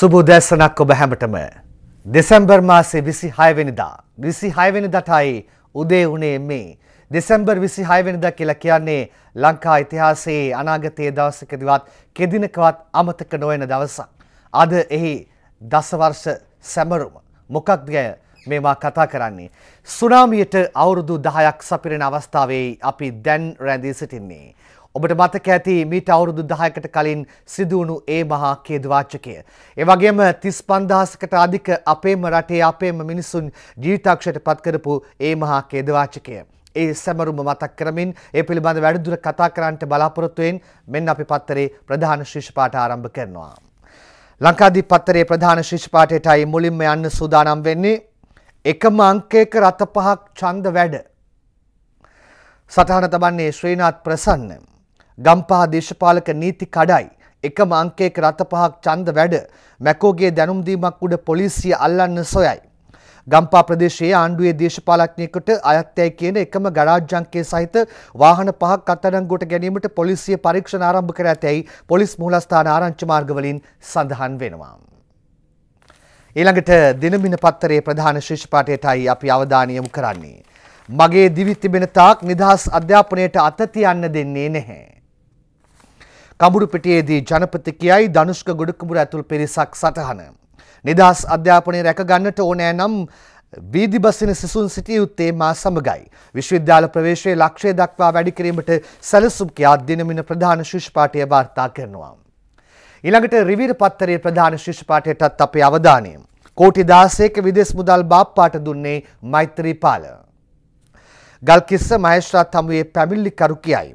සුබු දැසනක් ඔබ හැමටම දෙසැම්බර් මාසේ විසි හයවෙනිදා විසි හයවෙනි දටයි උදේ වුණේ මේ දෙසැම්බර් විසි හයවෙනිද කියලා කියන්නේ ලංකා ඉතිහාසයේ අනාගතයේ දවසකදවත් කෙදිනකවත් අමතක නොවන දවසක්. අද එහි දසවර්ෂ සැමරුම මොකක් ගැය මේවා කතා කරන්නේ. සුනාමියට අවුරුදු දහයක් සපිරෙන අවස්ථාවේ අපි දැන් රැඳී සිටින්නේ. ඔබට මතක ඇති මීට අවුරුදු 10කට කලින් සිදුවුණු ඒ මහා කේදවාචකය. ඒ වගේම 35000කට අධික අපේම රටේ අපේම මිනිසුන් ජීවිතාක්ෂයට පත් කරපු ඒ මහා කේදවාචකය. ඒ සැමරුම මතක් කරමින් ඒ පිළිබඳ වැඩිදුර කතා කරන්නට බලාපොරොත්තුෙන් මෙන්න අපි පත්තරේ ප්‍රධාන ශිෂ්‍යපාඨ ආරම්භ කරනවා. ලංකාදීප පත්තරේ ප්‍රධාන ශිෂ්‍යපාඨයටයි මුලින්ම යන්න සූදානම් වෙන්නේ එකම අංකයක රත පහක් ඡන්ද වැඩ. සටහන තබන්නේ ශ්‍රීනාත් ප්‍රසන්න. ගම්පහ දේශපාලක නීති කඩයි. එකම අංකයක රථ පහක් ඡන්ද වැඩ මැකෝගේ දැනුම්දීමක් උඩ පොලිසිය අල්ලන්න සොයයි. ගම්පා ප්‍රදේශයේ ආණ්ඩුවේ දේශපාලඥයෙකුට අයත්යයි කියන එකම ගරාජ් අංකය සහිත වාහන පහක් අත්අඩංගුවට ගැනීමට පොලිසිය පරීක්ෂණ ආරම්භ කර ඇතැයි පොලිස් මූලස්ථාන ආරංචි මාර්ගවලින් සඳහන් වෙනවා. ඊළඟට දිනමින පත්තරේ ප්‍රධාන ශීර්ෂ පාඨයටයි අපි අවධානය යොමු කරන්නේ. මගේ දිවි තිබෙන තාක් නිදහස් අධ්‍යාපනයට අත තියන්න දෙන්නේ නැහැ. කඹුරුපිටියේදී ජනපතිකයයි ධනුෂ්ක ගොඩකුඹුර ඇතුළු පිරිසක් සටහන. නිදහස් අධ්‍යාපනය රැකගන්නට ඕනෑ නම් වීදිබසින සිසුන් සිටිය යුත්තේ මා සමගයි. විශ්වවිද්‍යාල ප්‍රවේශයේ ලක්ෂය දක්වා වැඩි කිරීමට සැලසුම් කියා දිනමින ප්‍රධාන ශිෂ්පාටය වාර්තා කරනවා. ඊළඟට රිවිර පත්තරයේ ප්‍රධාන ශිෂ්පාටයටත් අපේ අවධානය. කෝටි දාසයක විදෙස් මුදල් බාප්පාට දුන්නේ මෛත්‍රී පාල. ගල්කිස්ස මහේෂ්‍රාත් හමුවේ පැමිල්ලිකරු කියයි.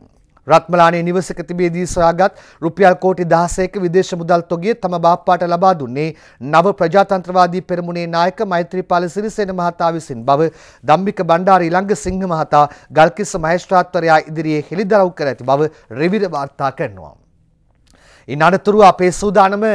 රත්මලානේ නිවසක තිබේදී සොයාගත් රුපියල් කෝටි 16ක විදේශ මුදල් තොගිය තම බාප්පාට ලබා දුන්නේ නව ප්‍රජාතන්ත්‍රවාදී පෙරමුණේ නායක මෛත්‍රීපාල සිරිසේන මහතා විසින් බව ධම්මික බණ්ඩාර ඊළඟසිංහ මහතා ගල්කිස්ස මහේස්ත්‍රාත්වරයා ඉදිරියේ හෙළිදරව් කර ඇති බව රෙවිර වාර්තා කරනවා. ඉන් අනතුරුව අපේ සූදානම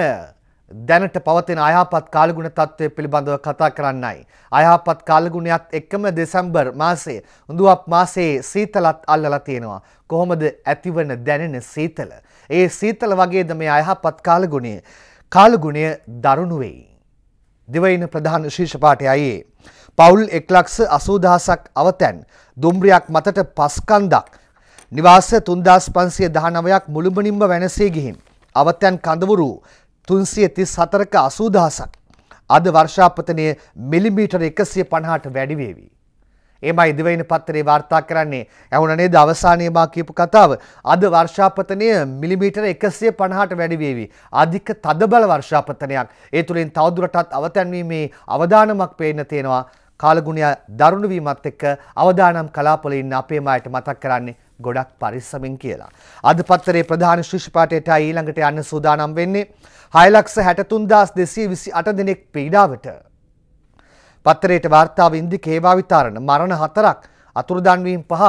දැනට පවතින අයහපත් කාලගුණ තත්ත්වය පිළිබඳව කතා කරන්නයි. අයහපත් කාලගුණයත් එක්කම දෙසැම්බර් මාසේ උඳුවක් මාසයේ සීතලත් අල්ලලා තියෙනවා. කොහොමද ඇතිවන දැනෙන සීතල? ඒ සීතල වගේද මේ අයහපත් කාලගුණය? කාලගුණය දරුණු වෙයි. දිවයින ප්‍රධාන ශීර්ෂ පාඨයයි. පවුල් 1,80,000ක් අවතැන් දුම්රියක් මතට පස්කන්දක් නිවාස 3519ක් මුළුමනින්ම වෙනසී ගිහින් අවතැන් කඳවුරු තුන්සිය තිස් හතරක අසූදහසක් අද වර්ෂාපතනය මිලිමීටර එකසිය පණහාට වැඩිවේවි. ඒමයි දිවයින පත්තරේ වාර්තා කරන්නේ ඇවුනනේ දවසානයමා කියපු කතාව අද වර්ෂාපතනය මිලිමීටර එකසිය පණහාට වැඩිවේවි. අධික තදබල වර්ෂාපතනයක් ඒ තුළින් තවදුරටත් අවතැන්වීමේ අවධානමක් පේන තියෙනවා කාලගුණයා දරුණුවීමත් එක්ක අවධානම් කලාපොල ඉන්න අපේමයට මතක් කරන්නේ ගොඩක් පරිස්සමෙන් කියලා. අද පත්තරේ ප්‍රධාන ශිෂ්‍යපාඨයට ඊළඟට යන්න සූදානම් වෙන්නේ 6,63,228 දෙනෙක් පීඩාවට. පත්තරේට වාර්තාව ඉන්දි කේවා විතරණ මරණ හතරක් අතුරුදන් වීම පහක්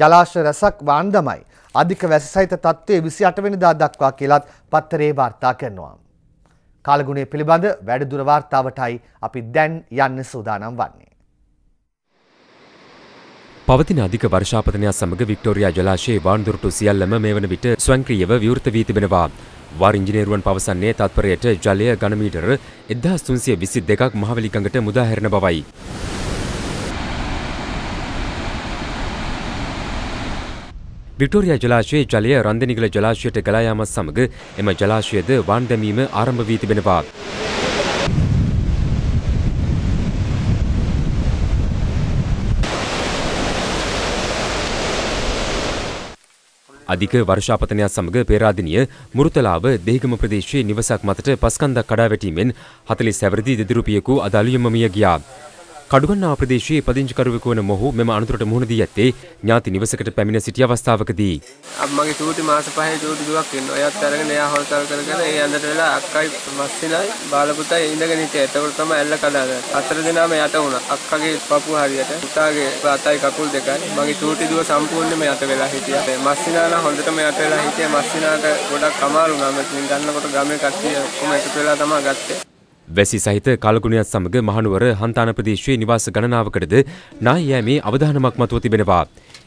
ජලාශ රසක් වාන්දමයි. අධික වැසි සහිත තත්ත්වයේ 28 වෙනිදා දක්වා කියලත් පත්තරේ වාර්තා කරනවා. කාලගුණය පිළිබඳ වැඩිදුර වාර්තාවටයි අපි දැන් යන්න සූදානම් වන්නේ. පවතින අධික වර්ෂාපතනයක් සමග වික්ටෝරියා ජලාශයේ වාන්දුරටු සියල්ලම මේ වන විට ස්වංක්‍රීයව විවෘත වී තිබෙනවා. වාර් ඉංජිනේරුවන් පවසන්නේ තත්පරයට ජලය ගණමීටර 1322ක් මහවැලි ගඟට මුදා හැරෙන බවයි. වික්ටෝරියා ජලාශයේ ජලය රන්දෙනිගල ජලාශයට ගලා යාමත් සමග එම ජලාශයද වාන් දැමීම ආරම්භ වී තිබෙනවා. අධික වර්ෂාපතනයක් සමග පේරාදෙණිය මුරුතලාව දෙහිගම ප්‍රදේශයේ නිවසක් මතට පස්කන්දක් කඩා වැටීමෙන් 40 සැවරදී දෙදිරුපියෙකු අදාළ යමමිය ගියා. කඩුගන්නාව ප්‍රදේශයේ පදිංචිකරුවෙකු වන මොහු මෙම අනතුරට මුහුණ දී ඇත්තේ ඥාති නිවසකට පැමිණ සිටි අවස්ථාවකදී. අම්මගේ චූටි මාස පහේ චූටි දුවක් ඉන්නවා. එයාත් අරගෙන එයා හොල්තල් කරගෙන ඒ ඇඳට වෙලා අක්කයි මස්සිනයි බාලපුතා ඉඳගෙන හිටියා. එතකොට තමයි ඇල්ල කඩාගෙන. හතර දෙනාම යට වුණා. අක්කගේ පපුව හරියට, පුතාගේ අතයි කකුල් දෙකයි. මගේ චූටි දුව සම්පූර්ණයෙන්ම යට වෙලා හිටියා. මස්සිනාලා හොඳටම යට වෙලා හිටියා. මස්සිනාට ගොඩක් අමාරු නම් ගන්නකොට ගමේ කට්ටිය ඔක්කොම එකතු වෙලා තමයි ගත්තේ. වැසි සහිත කලගුණයත් සමග මහනුවර හන්තාන ප්‍රදේශයේ නිවාස ගණනාවකටද නාය යෑමේ අවධානමක් මතුව තිබෙනවා.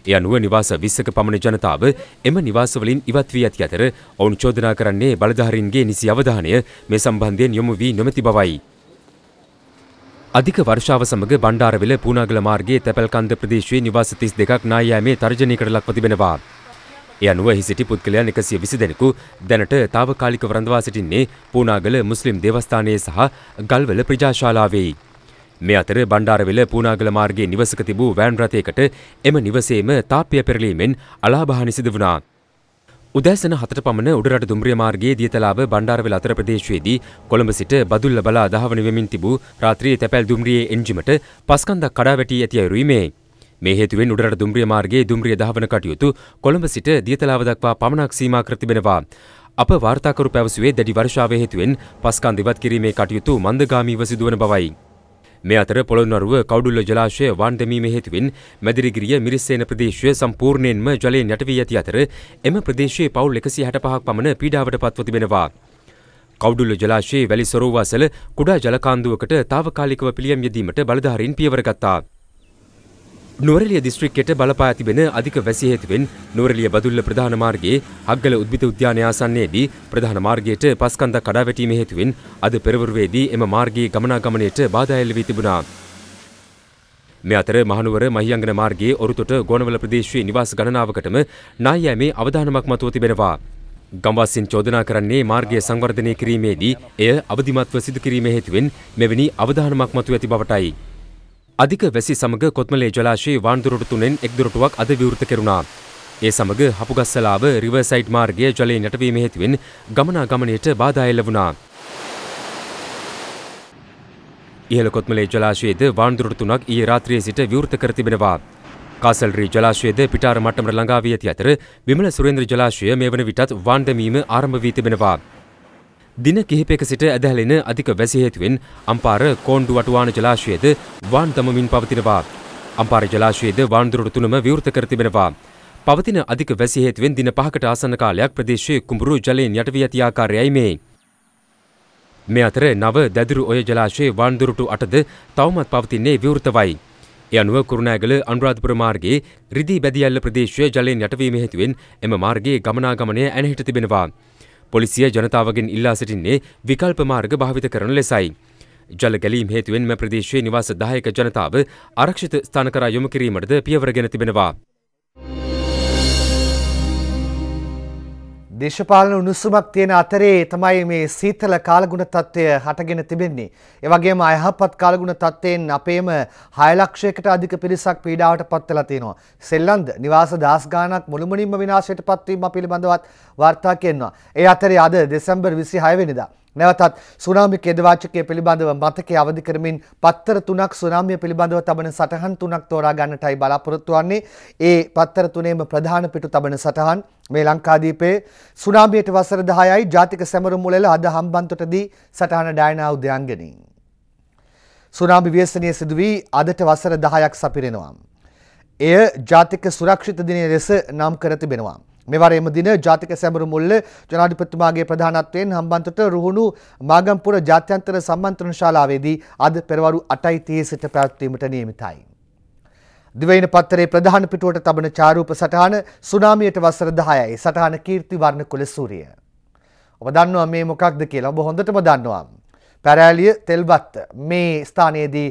ඒ අනුව නිවාස 20ක පමණ ජනතාව එම නිවාසවලින් ඉවත් වී ඇති අතර ඔවුන් චෝදනා කරන්නේ බලධාරීන්ගේ නිසි අවධානය මේ සම්බන්ධයෙන් යොමු වී නොමැති බවයි. අධික වර්ෂාව සමග බණ්ඩාරවිල පූනාගල මාර්ගයේ තැපල්කන්ද ප්‍රදේශයේ නිවාස 32ක් නාය යෑමේ තර්ජනයකට ලක්ව තිබෙනවා. එය අනුව එහි සිටි පුද්ගලයන් එකසිය විසි දෙනෙකු දැනට තාවකාලික වරඳවා සිටින්නේ පූනාගල මුස්ලිම් දෙවස්ථානයේ සහ ගල්වල ප්‍රජාශාලාවෙයි. මේ අතර බණ්ඩාරවෙල පූනාගල මාර්ගයේ නිවසක තිබූ වෑන් රථයකට එම නිවසේම තාප්පය පෙරලීමෙන් අලාභහානි සිදු වුණා. උදැසන හතට පමණ උඩරට දුම්රිය මාර්ගයේ දියතලාව බණ්ඩාරවෙල අතර ප්‍රදේශයේදී කොළඹ සිට බදුල්ල බලා දහවන වෙමින් තිබූ රාත්‍රියේ තැපැල් දුම්රියේ එන්ජිමට පස්කන්දක් කඩා වැටී ඇති අයුරුයි මේ. මේ හේතුවෙන් උඩරට දුම්රිය මාර්ගයේ දුම්රිය දහවන කටයුතු කොළඹ සිට දියතලාව දක්වා පමණක් සීමා කර තිබෙනවා. අප වාර්තාකරු පැවසුවේ දැඩි වර්ෂාව හේතුවෙන් පස්කන් දෙවත් කිරීමේ කටයුතු මන්දගාමීව සිදුවන බවයි. මේ අතර පොළොන්නරුව කවුඩුල්ල ජලාශය වාන්දමීම හේතුවෙන් මැදිරිගිරිය මිරිස්සේන ප්‍රදේශය සම්පූර්ණයෙන්ම ජලයෙන් යටවී ඇති අතර එම ප්‍රදේශයේ පවුල් එකසි හැට පහක් පමණ පීඩාවට පත්ව තිබෙනවා. කවුඩුල්ල ජලාශයේ වැලි සොරෝවාසල කුඩා ජලකාන්දුවකට තාවකාලිකව පිළියම් යෙදීමට බලධාරීන් පියවර ගත්තා. නුවරලිය දිස්ත්‍රික්කයට බලපා තිබෙන අධික වැසි හේතුවෙන් නුවරලිය බදුල්ල ප්‍රධාන මාර්ගයේ හග්ගල උද්භිත උද්‍යානය ආසන්නයේදී ප්‍රධාන මාර්ගයට පස්කන්දක් කඩා වැටීම හේතුවෙන් අද පෙරවරුවේදී එම මාර්ගයේ ගමනාගමනයට බාධා එල්ල වී තිබුණා. මේ අතර මහනුවර මහියංගන මාර්ගයේ ඔරුතොට ගෝනවල ප්‍රදේශයේ නිවාස ගණනාවකටම නායෑමේ අවධානමක් මතුව තිබෙනවා. ගම්වාසින් චෝදනා කරන්නේ මාර්ගය සංවර්ධනය කිරීමේදී එය අවදිමත්ව සිදු කිරීම හේතුවෙන් මෙවැනි අවධානමක් මතුව ඇති බවටයි. අධික වැසි සමග කොත්මලේ ජලාශයේ වාන්දුරටු තුනෙන් එක් දුරටුවක් අද විවෘත කෙරුණා. ඒ සමග හපුගස්සලාව රිවර්සයිඩ් මාර්ගයේ ජලයෙන් යටවීම හේතුවෙන් ගමනාගමනයට බාධා එල්ල වුණා. ඉහළ කොත්මලේ ජලාශයේද වාන්දුරටු තුනක් ඊයේ රාත්‍රියේ සිට විවෘත කර තිබෙනවා. කාසල්රි ජලාශයේද පිටාර මට්ටමට ළඟා වී ඇති අතර විමල සුරේන්ද්‍ර ජලාශය මේ වන විටත් වාන් දැමීම ආරම්භ වී තිබෙනවා. දින කිහිපයක සිට ඇදහැලෙන අධික වැසි හේතුවෙන් අම්පාර කෝණ්ඩු වටුවාන ජලාශයේද වාන් දමමින් පවතිනවා. අම්පාර ජලාශයේද වාන් දුරට තුනම විවෘත කර තිබෙනවා. පවතින අධික වැසි හේතුවෙන් දින 5කට ආසන්න කාලයක් ප්‍රදේශයේ කුඹුරු ජලයෙන් යට වී ඇති ආකාරයයි මේ. මේ අතර නව දැදුරු ඔය ජලාශයේ වාන් දුරට 8ද තවමත් පවතින්නේ විවෘතවයි. ඒ අනුව කුරුණෑගල අනුරාධපුර මාර්ගයේ රිදී බැදියල්ල ප්‍රදේශයේ ජලයෙන් යටවීම හේතුවෙන් එම මාර්ගයේ ගමනාගමනය ඇනහිට තිබෙනවා. පොලිසිය ජනතාවගෙන් ඉල්ලා සිටින්නේ විකල්ප මාර්ග භාවිත කරන ලෙසයි. ජල ගැලීම් හේතුවෙන් මෙ ප්‍රදේශයේ නිවාස දායක ජනතාව ආරක්ෂිත ස්ථාන කරා යොමු කිරීමටද පියවර ගෙන තිබෙනවා. දේශපාලන උණුසුමක් තියෙන අතරේ තමයි මේ සීතල කාලගුණ තත්ත්වය හටගෙන තිබෙන්නේ. ඒ වගේම අයහපත් කාලගුණ තත්ත්වයෙන් අපේම 6 ලක්ෂයකට අධික පිරිසක් පීඩාවට පත් වෙලා තියෙනවා. සෙල්ලන්ද නිවාස දහස් ගාණක් මුළුමනින්ම විනාශයට පත් වීම පිළිබඳවත් වාර්තා කියනවා. ඒ අතරේ අද දෙසැම්බර් 26 වෙනිදා නැවතත් සුනාමි කෙදවාචකය පිළිබඳව මතකය අවදි කරමින් පත්තර තුනක් සුනාමිය පිළිබඳව තබන සටහන් තුනක් තෝරා ගන්නටයි බලාපොරොත්තු වන්නේ. ඒ පත්තර තුනේම ප්‍රධාන පිටු තබන සටහන් මේ ලංකාදීපයේ සුනාමියට වසර 10යි ජාතික සැමරුම් මුලල අද හම්බන්තොටදී සටහන ඩයනා උද්‍යාංගණී. සුනාමි ව්‍යසනය සිදු වී අදට වසර 10ක් සපිරෙනවා. එය ජාතික සුරක්ෂිත දිනය ලෙස නම් කර තිබෙනවා. මෙවරේම දින ජාතික සැමරු මුල්ල ජනාධිපතිතුමාගේ ප්‍රධානත්වයෙන් හම්බන්තොට රුහුණු මාගම්පුර ජාත්‍යන්තර සම්මන්ත්‍රණ ශාලාවේදී අද පෙරවරු 8:30 සිට පැවැත්වීමට නියමිතයි. දිවයින පත්තරේ ප්‍රධාන පිටුවට තබන චාරූප සටහන සුනාමියට වසර 10යි. සටහන කීර්තිවර්ණ කුලසූරිය. ඔබ දන්නවා මේ මොකක්ද කියලා ඔබ හොඳටම දන්නවා. පැරෑලිය තෙල්බත්ත මේ ස්ථානයේදී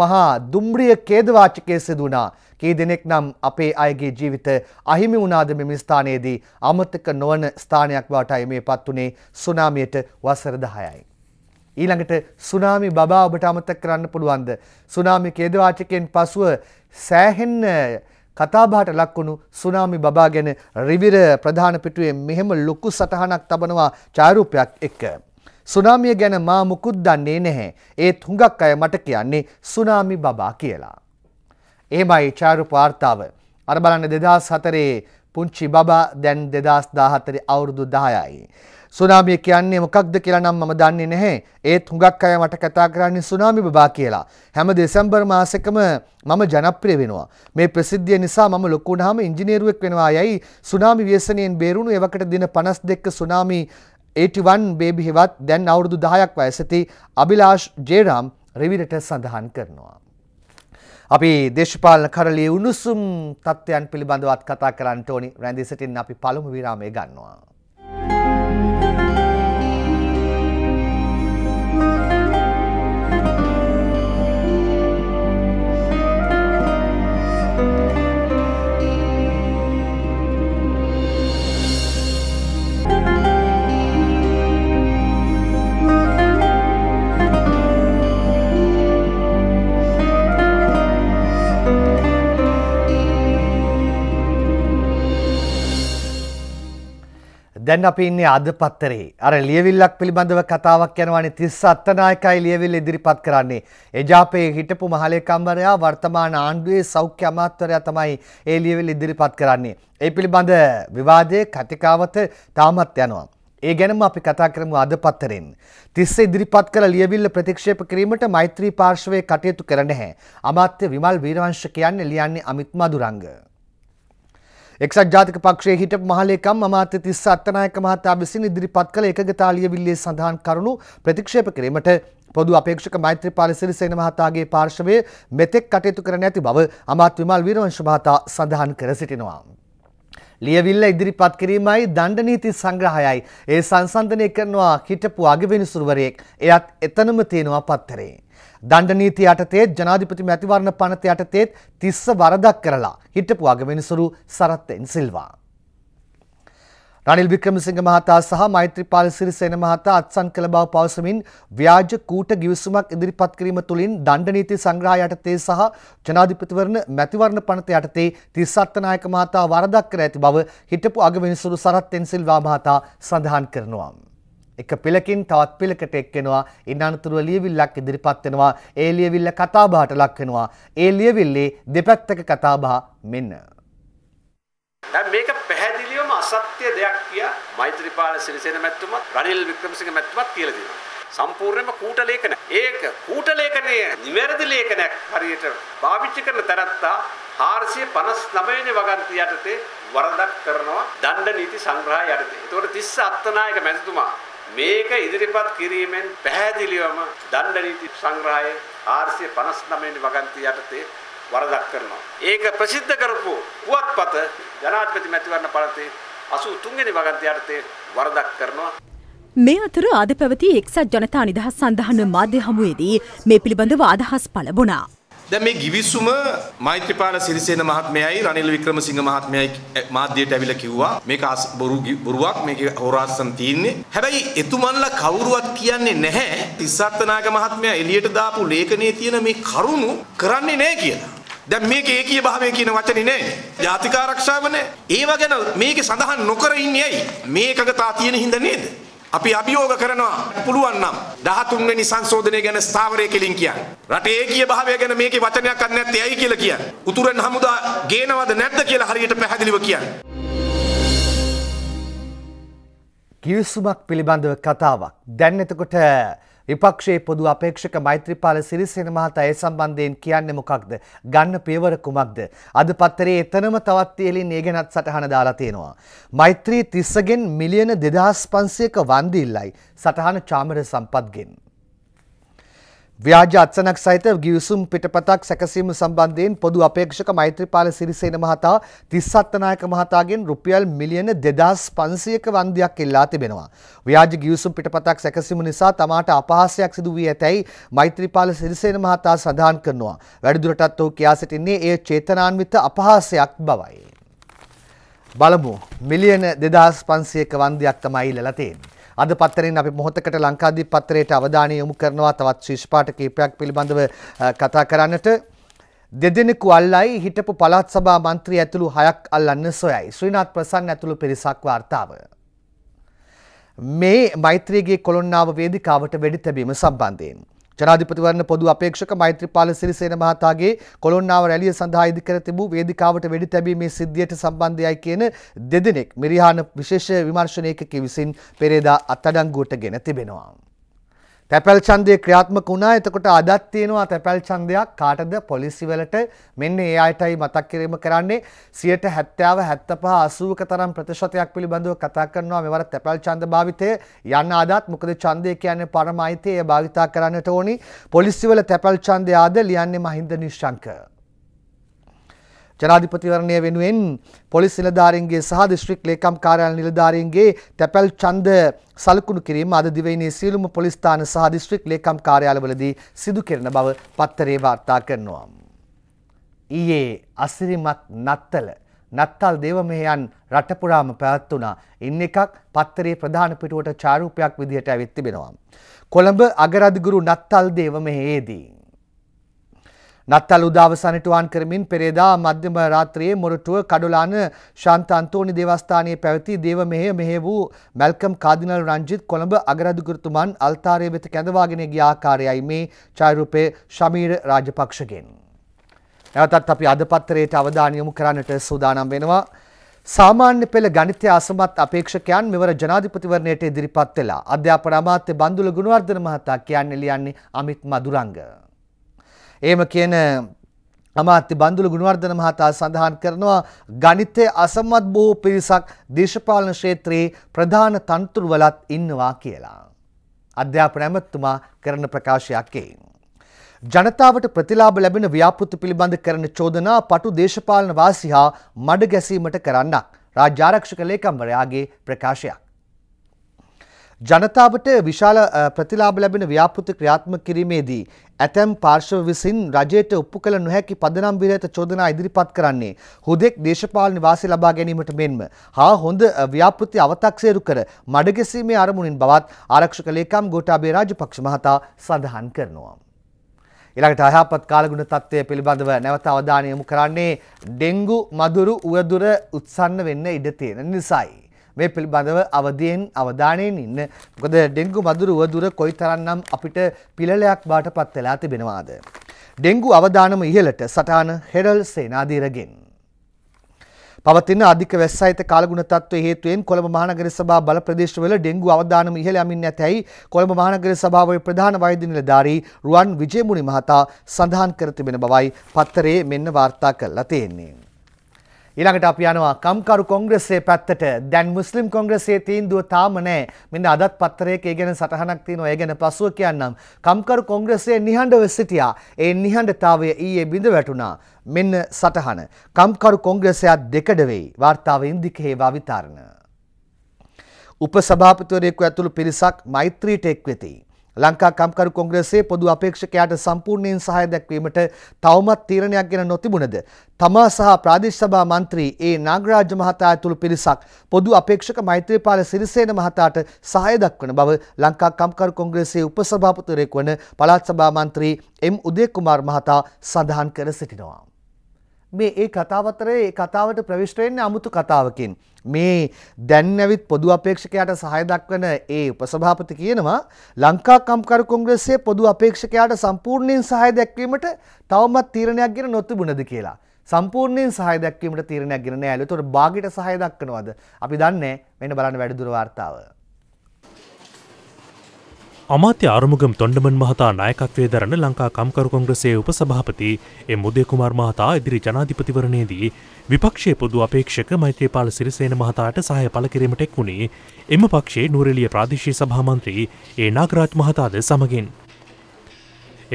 මහා දුම්රිය කේදවාචකය සිදුනා කී දෙනෙක් නම් අපේ අයගේ ජීවිත අහිමි වුණාද මෙම ස්ථානයේදී අමතක නොවන ස්ථානයක් වාටයි මේ පත් වුණේ සුනාමියට වසර 10යි. ඊළඟට සුනාමි බබා ඔබට අමතක කරන්න පුළුවන්ද සුනාමි කේදවාචකයෙන් පසුව සෑහෙන්න කතාබහට ලක්වුණු සුනාමි බබා ගැන රිවිර ප්‍රධාන පිටුවේ මෙහෙම ලොකු සටහනක් තබනවා චාරූපයක් එක්ක. සුනාමිය ගැන මා මුකුත් දන්නේ නැහැ. ඒත් හුඟක් අය මට කියන්නේ සුනාමි බබා කියලා. එහෙමයි චාරු වාර්තාව. අර බලන්න 2004 පුංචි බබා දැන් 2014 අවුරුදු 10යි. සුනාමිය කියන්නේ මොකක්ද කියලා නම් මම දන්නේ නැහැ. ඒත් හුඟක් අය මට කතා කරන්නේ සුනාමි බබා කියලා. හැම දෙසැම්බර් මාසෙකම මම ජනප්‍රිය වෙනවා. මේ ප්‍රසිද්ධිය නිසා මම ලොකු වුණාම ඉංජිනේරුවෙක් වෙනවා යයි සුනාමි ව්‍යසනයෙන් බේරුණු එවකට දින 52ක සුනාමි ඒටිවන් බේබිහිවත් දැන් අවුරුදු දහයක් වයසති අභිලාශ් ජේරාම් රෙවිරට සඳහන් කරනවා. අපි දේශපාලන කරලේ උණුසුම් තත්ත්වයන් පිළිබඳවත් කතා කරන්න ඕනි රැඳී සිටින් අපි පළමු විරාමය ගන්නවා. දැන් අපි ඉන්නේ අද පත්තරේ. අර ලියවිල්ලක් පිළිබඳව කතාවක් යනවානේ 37 නායකයි ලියවිල්ල ඉදිරිපත් කරන්නේ. එජාපේ හිටපු මහලේකම්වරයා වර්තමාන ආණ්ඩුවේ සෞඛ්‍ය අමාත්‍යවරයා තමයි ඒ ලියවිල්ල ඉදිරිපත් කරන්නේ. ඒ පිළිබඳ විවාදයේ කතිකාවත තාමත් යනවා. ඒ ගැනම අපි කතා කරමු අද පත්තරෙන්. තිස්ස ඉදිරිපත් කළ ලියවිල්ල ප්‍රතික්ෂේප කිරීමට මෛත්‍රී පාර්ශවයේ කටයුතු කර නැහැ. අමාත්‍ය විමල් වීරවංශ කියන්නේ ලියන්නේ අමිත් මදුරංග. එක්සත් ජාතික පක්ෂයේ හිටපු මහලේකම් අමාත්‍ය තිස්ස අත්තනායක මහතා විසින් ඉදිරිපත් කළ එකගතා ලියවිල්ලේ සඳහන් කරුණු ප්‍රතික්ෂේප කිරීමට පොදු අපේක්ෂක මෛත්‍රීපාල සිරිසේන මහතාගේ පාර්ශවයේ මෙතෙක් කටයුතු කර නැති බව අමාත්‍ය විමල් වීරවංශ මහතා සඳහන් කර සිටිනවා. ලියවිල්ල ඉදිරිපත් කිරීමයි දණ්ඩ නීති සංග්‍රහයයි ඒ සංසන්දනය කරනවා හිටපු අගවිනිසුරුවරයෙක් එයත් එතනම තියෙනවා පත්තරේ. දණ්ඩ නීති යටතේත් ජනාධිපති මැතිවරණ පනත යටතේත් තිස්ස වරදක් කරලා හිටපු අගවිනිසුරු සරත්තෙන් සිල්වා. රනිල් වික්‍රමසිංහ මහතා සහ මෛත්‍රීපාල සිරිසේන මහතා අත්සන් කළ බව පවසමින් ව්‍යාජ කූට ගිවිසුමක් ඉදිරිපත් කිරීම තුළින් දණ්ඩ නීති සංග්‍රහය යටතේ සහ ජනාධිපතිවරණ මැතිවරණ පනත යටතේ තිස්සත්නායක මහතා වරදක් කර ඇති බව හිටපු අගවිනිසුරු සරත් එන්සිල්වා මහතා සඳහන් කරනවා. එක පෙළකින් තවත් පෙළකට එක්වෙනවා. ඉන් අනතුරුව ලියවිල්ලක් ඉදිරිපත් වෙනවා. ඒ ලියවිල්ල කතාබහට ලක් වෙනවා. ඒ ලියවිල්ලේ දෙපැත්තක කතාබහ මෙන්න. දැන් මේක පැහැදිලිවම අසත්‍ය දෙයක් කියා මෛත්‍රීපාල සිරිසේන මැතිතුමත් රනිල් වික්‍රමසිංහ මැතිතුමත් කියලා දෙනවා. සම්පූර්ණයෙන්ම කූට ලේඛන. ඒක කූට ලේඛනය නිවැරදි ලේඛනයක් හරියට භාවිතා කරන තැනත්තා 459 වෙනි වගන්ති යටතේ වරදක් කරනවා දණ්ඩ නීති සංග්‍රහය යටතේ. ඒතකොට 30 අත්තනායක මැතිතුමා මේක ඉදිරිපත් කිරීමෙන් පැහැදිලිවම දණ්ඩ නීති සංග්‍රහයේ 459 වෙනි වගන්ති යටතේ වරදක් කරනවා. ඒක ප්‍රසිද්ධ කරපු පුවත්පත ජනාධිපති මැතිවරණ පළාතේ 83 වෙනි වගන්ති යටතේ වරදක් කරනවා. මේ අතර අද පැවති එක්සත් ජනතා නිදහස් සඳහන මාධ්‍ය හමුවේදී මේ පිළිබඳව අදහස් පළ වුණා. දැන් මේ ගිවිසුම මෛත්‍රීපාල සිරිසේන මහත්මයයි රනිල් වික්‍රමසිංහ මහත්මයයි මාධ්‍යයට ඇවිල්ලා කිව්වා මේක බොරු බොරුවක් මේක හොරාස්සම් තියෙන්නේ. හැබැයි එතුමන්ලා කවුරුවත් කියන්නේ නැහැ තිස්සත්නාග මහත්මයා එළියට දාපු ලේඛනයේ තියෙන මේ කරුණු කරන්නේ නැහැ කියලා. දැන් මේක ඒකීය භාවය කියන වචනේ නෑ. ජාතික ආරක්ෂාව නෑ. ඒව ගැන මේකේ සඳහන් නොකර ඉන්නේ ඇයි? මේ එකගතා තියෙන හින්දා නේද? අපි අභියෝග කරනවා පුළුවන් නම් 13 වෙනි සංශෝධනය ගැන ස්ථාවරය කෙලින් කියන්නේ. රටේ ඒකීය භාවය ගැන මේකේ වචනයක් අත් නැත්තේ ඇයි කියලා කියන්නේ. උතුරන් හමුදා ගේනවද නැද්ද කියලා හරියට පැහැදිලිව කියන්නේ. කිවිසුමක් පිළිබඳව කතාවක්. දැන් එතකොට විපක්ෂයේ පොදු අපේක්ෂක මෛත්‍රීපාල සිරිසේන මහතා ඒ සම්බන්ධයෙන් කියන්නේ මොකක්ද? ගන්න පියවර කුමක්ද? අද පත්තරේ එතනම තවත් තියලින් ඒ ගැනත් සටහන දාලා තියෙනවා. මෛත්‍රී තිස්සගෙන් මිලියන 2500ක වන්දිල්ලයි සටහන චාමර සම්පත්ගෙන්. ව්‍යාජ අත්සනක් සහිත ගිවිසුම් පිටපතක් සැකසීම සම්බන්ධයෙන් පොදු අපේක්ෂක මෛත්‍රීපාල සිරිසේන මහතා තිස්සත්නායක මහතාගෙන් රුපියල් මිලියන 2500ක වන්දියක් ඉල්ලා තිබෙනවා. ව්‍යාජ ගිවිසුම් පිටපතක් සැකසීම නිසා තමාට අපහාසයක් සිදු වී ඇතැයි මෛත්‍රීපාල සිරිසේන මහතා සඳහන් කරනවා. වැඩිදුරටත් ඔහු කියා සිටින්නේ එය චේතනාන්විත අපහාසයක් බවයි. බලමු මිලියන 2500ක වන්දියක් තමයි ඉල්ලලා තියෙන්නේ. අද පත්තරෙන් අපි මොහොතකට ලංකාදීප පත්තරයට අවධානය යොමු කරනවා තවත් ශිෂ්‍ය පාඨ කීපයක් පිළිබඳව කතා කරන්නට දෙදෙනෙකු අල්ලයි හිටපු පළාත් සභා මන්ත්‍රී ඇතුළු හයක් අල්ලන්න සොයයි ශ්‍රීනාත් ප්‍රසන්න ඇතුළු පිරිසක් වාර්තාව මේ මෛත්‍රීගේ කොළොන්නාව වේදිකාවට වෙඩි තැබීම සම්බන්ධයෙන් ජනාධිපතිවරණ පොදු අපේක්ෂක මෛත්‍රීපාල සිරිසේන මහතාගේ කොළොන්නාව රැළිය සඳහා ඉදිකර තිබූ වේදිකාවට වෙඩි තැබීමේ සිද්ධියට සම්බන්ධයයි කියන දෙදෙනෙක් මිරිහාන විශේෂ විමර්ශනයකක විසින් පෙරේදා අත්අඩංගුවට ගෙන තිබෙනවා. තැපැල් ඡන්දය ක්‍රියාත්මක වුණා. එතකොට අදත් තියෙනවා තැපැල් ඡන්දයක් කාටද පොලිසි වලට මෙන්න ඒ අයටයි මතක් කිරීම කරන්නේ 70 75 80ක තරම් ප්‍රතිශතයක් පිළිබඳව කතා කරනවා මෙවර තැපැල් ඡන්ද භාවිතය යන්න අදත් මොකද ඡන්දය කියන්නේ පරම අයිතිය ඒ භාවිතා කරන්නට ඕනි. පොලිසි වල තැපැල් ඡන්දය ආද ලියන්නේ මහින්ද නිශ්ශංක. ජනාධිපතිවරණය වෙනුවෙන් පොලිස් නිලධාරීන්ගේ සහ දිස්ත්‍රික් ලේකම් කාර්යාල නිලධාරීන්ගේ තැපැල් ඡන්ද සලකුණු කිරීම අද දිවයිනේ සියලුම පොලිස් ස්ථාන සහ දිස්ත්‍රික් ලේකම් කාර්යාලවලදී සිදු කරන බව පත්තරේ වාර්තා කරනවා. ඊයේ අසිරිමත් නත්තල නත්තල් දේවමෙහෙයන් රටපුරාම පැවැත්වුණා. ඉන් එකක් පත්තරේ ප්‍රධාන පිටුවට චාරූපයක් විදිහට ඇවිත් තිබෙනවා. කොළඹ අගරදිගුරු නත්තල් දේවමෙහෙයේදී නත්තල් උදාව සනිටුවන් කරමින් පෙරේදා මධ්‍යම රාත්‍රියේ මොරටුව කඩුලාන ශාන්ත අන්තෝනි දේවස්ථානයේ පැවති දේව මෙහෙය මෙහෙ වූ මැල්කම් කාදිනල් රංජිත් කොළඹ අගරාධිකරතුමන් අල්තාරය වෙත කැඳවාගෙන ගිය ආකාරයයි මේ ඡායාරූපයේ ශමීර රාජපක්ෂගෙන්. නැවතත් අපි අද පත්‍රයට අවධානය යොමු කරන්නට සූදානම් වෙනවා. සාමාන්‍ය පෙළ ගණිතය අසමත් අපේක්ෂකයන් මෙවර ජනාධිපතිවරණයට ඉදිරිපත් වෙලා අධ්‍යාපන අමාත්‍ය බන්දුල ගුණවර්ධන මහතා කියන්නේ ලියන්නේ අමිත් මදුරංග. එහෙම කියන අමාත්‍ය බන්දුල ගුණවර්ධන මහතා සඳහන් කරනවා ගණිතය අසමත් බොහෝ පිරිසක් දේශපාලන ක්ෂේත්‍රයේ ප්‍රධාන තනතුරු වලත් ඉන්නවා කියලා. අධ්‍යාපන ඇමතුමා කරන ප්‍රකාශයක් එයි. ජනතාවට ප්‍රතිලාභ ලැබෙන ව්‍යාපෘති පිළිබඳ කරන චෝදනා පටු දේශපාලන වාසි හා මඩ ගැසීමට කරන්නක්. රාජ්‍ය ආරක්ෂක ලේකම්වරයාගේ ප්‍රකාශයක්. ජනතාවට විශාල ප්‍රතිලාභ ලැබෙන ව්‍යාපෘති ක්‍රියාත්මක කිරීමේදී ඇතැම් පාර්ශව විසින් රජයට ඔප්පු කළ නොහැකි පදනම් විරහිත චෝදනා ඉදිරිපත් කරන්නේ හුදෙක් දේශපාලන වාසි ලබා ගැනීමට මෙන්ම හා හොඳ ව්‍යාපෘති අව탁සේරු කර මඩගැසීමේ අරමුණින් බවත් ආරක්ෂක ලේකම් ගෝඨාභය රාජපක්ෂ මහතා සඳහන් කරනවා. ඊළඟට අයහපත් කාලගුණ තත්ත්වය පිළිබඳව නැවත අවධානය යොමු කරන්නේ ඩෙන්ගු මදුරු උවදුර උත්සන්න වෙන්න ඉඩ තියෙන නිසායි. මේ පිළිබඳව අවධයෙන් අවධානයෙන් ඉන්න ගොද ඩෙංගු මදුරුව දුර කොයි තරන්නම් අපිට පිළලයක් බාට පත්වෙලා තිබෙනවාද. ඩෙංගු අවධානම ඉහලට සටාන හෙරල් සේනාදීරගෙන්. පවතින අධික වැස්සයිත කාලගුණ තත්ත්ව හේතුවෙන් කොළඹ මහනගර සභා බල ප්‍රදේශවල ඩෙංගු අවදානම ඉහළ යමින් ඇතැයි කොළඹ මහනගර සභාවේ ප්‍රධාන වෛද්‍ය නිලධාරී රුවන් විජේමුණි මහතා සඳහන් කර තිබෙන බවයි පත්තරේ මෙන්න වාර්තා කරලා තියෙන්නේ. ඊළඟට අපි යනවා කම්කරු කොංග්‍රසයේ පැත්තට. දැන් මුස්ලිම් කොංග්‍රසයේ තීන්දුව තාම නැහැ. මෙන්න අදත් පත්‍රයක ඒ ගැන සටහනක් තියෙනවා. ඒ ගැන පසුව කියන්නම්. කම්කරු කොංග්‍රසයේ නිහඬව සිටියා. ඒ නිහඬතාවය ඊයේ බිඳ වැටුණා. මෙන්න සටහන. කම්කරු කොංග්‍රසයත් දෙකඩ වෙයි. වාර්තාව ඉන්දිකේ භාවිතාරණ. උපසභාපතිවරයෙකු ඇතුළු පිරිසක් මෛත්‍රීට එක් වෙති. ලංකා කම්කරු කොංග්‍රසයේ පොදු අපේක්ෂකයාට සම්පූර්ණයෙන් සහාය දැක්වීමට තවමත් තීරණයක් ගෙන නොතිබුණද තමා සහ ප්‍රාදේශ සභා මන්ත්‍රී ඒ නාගරාජ මහතා ඇතුළු පිරිසක් පොදු අපේක්ෂක මෛත්‍රීපාල සිරිසේන මහතාට සහාය දක්වන බව ලංකා කම්කරු කොංග්‍රසයේ උපසභාපතිවරයෙක් වන පළාත් සභා මන්ත්‍රී එම් උදේකුමාර් මහතා සඳහන් කර සිටිනවා. මේ ඒ කතාවතරේ ඒ කතාවට ප්‍රවිෂ්ට වෙන්නේ අමුතු කතාවකින්. මේ දැන් ඇවිත් පොදු අපේක්ෂකයාට සහය දක්වන ඒ උපසභාපති කියනවා ලංකා කම්කරු කොංග්‍රස්සේ පොදු අපේක්ෂකයාට සම්පූර්ණයෙන් සහය දැක්වීමට තවමත් තීරණයක් ගෙන නොතිබුණද කියලා. සම්පූර්ණයෙන් සහය දැක්වීමට තීරණයක් ගෙන නෑ. ඒතකොට බාගෙට සහය දක්වනවද? අපි දන්නේ වෙන බලන්න වැඩිදුර වාර්තාව. අමාත්‍ය අරමුගම් තොන්ඩමන් මහතා නායකත්වය දරන ලංකා කම්කරු කොංග්‍රසේ උපසභාපති එම් මුදයකුමාර් මහතා ඉදිරි ජනාධිපතිවරණයේදී විපක්ෂය පොදු අපේක්ෂක මෛත්‍රපාල සිරිසේන මහතාට සහය පල කිරීමට එක් වුණේ එම පක්ෂේ නුරලිය ප්‍රාදේශී සභාමන්ත්‍රී ඒ නාගරාජ් මහතාද සමගින්.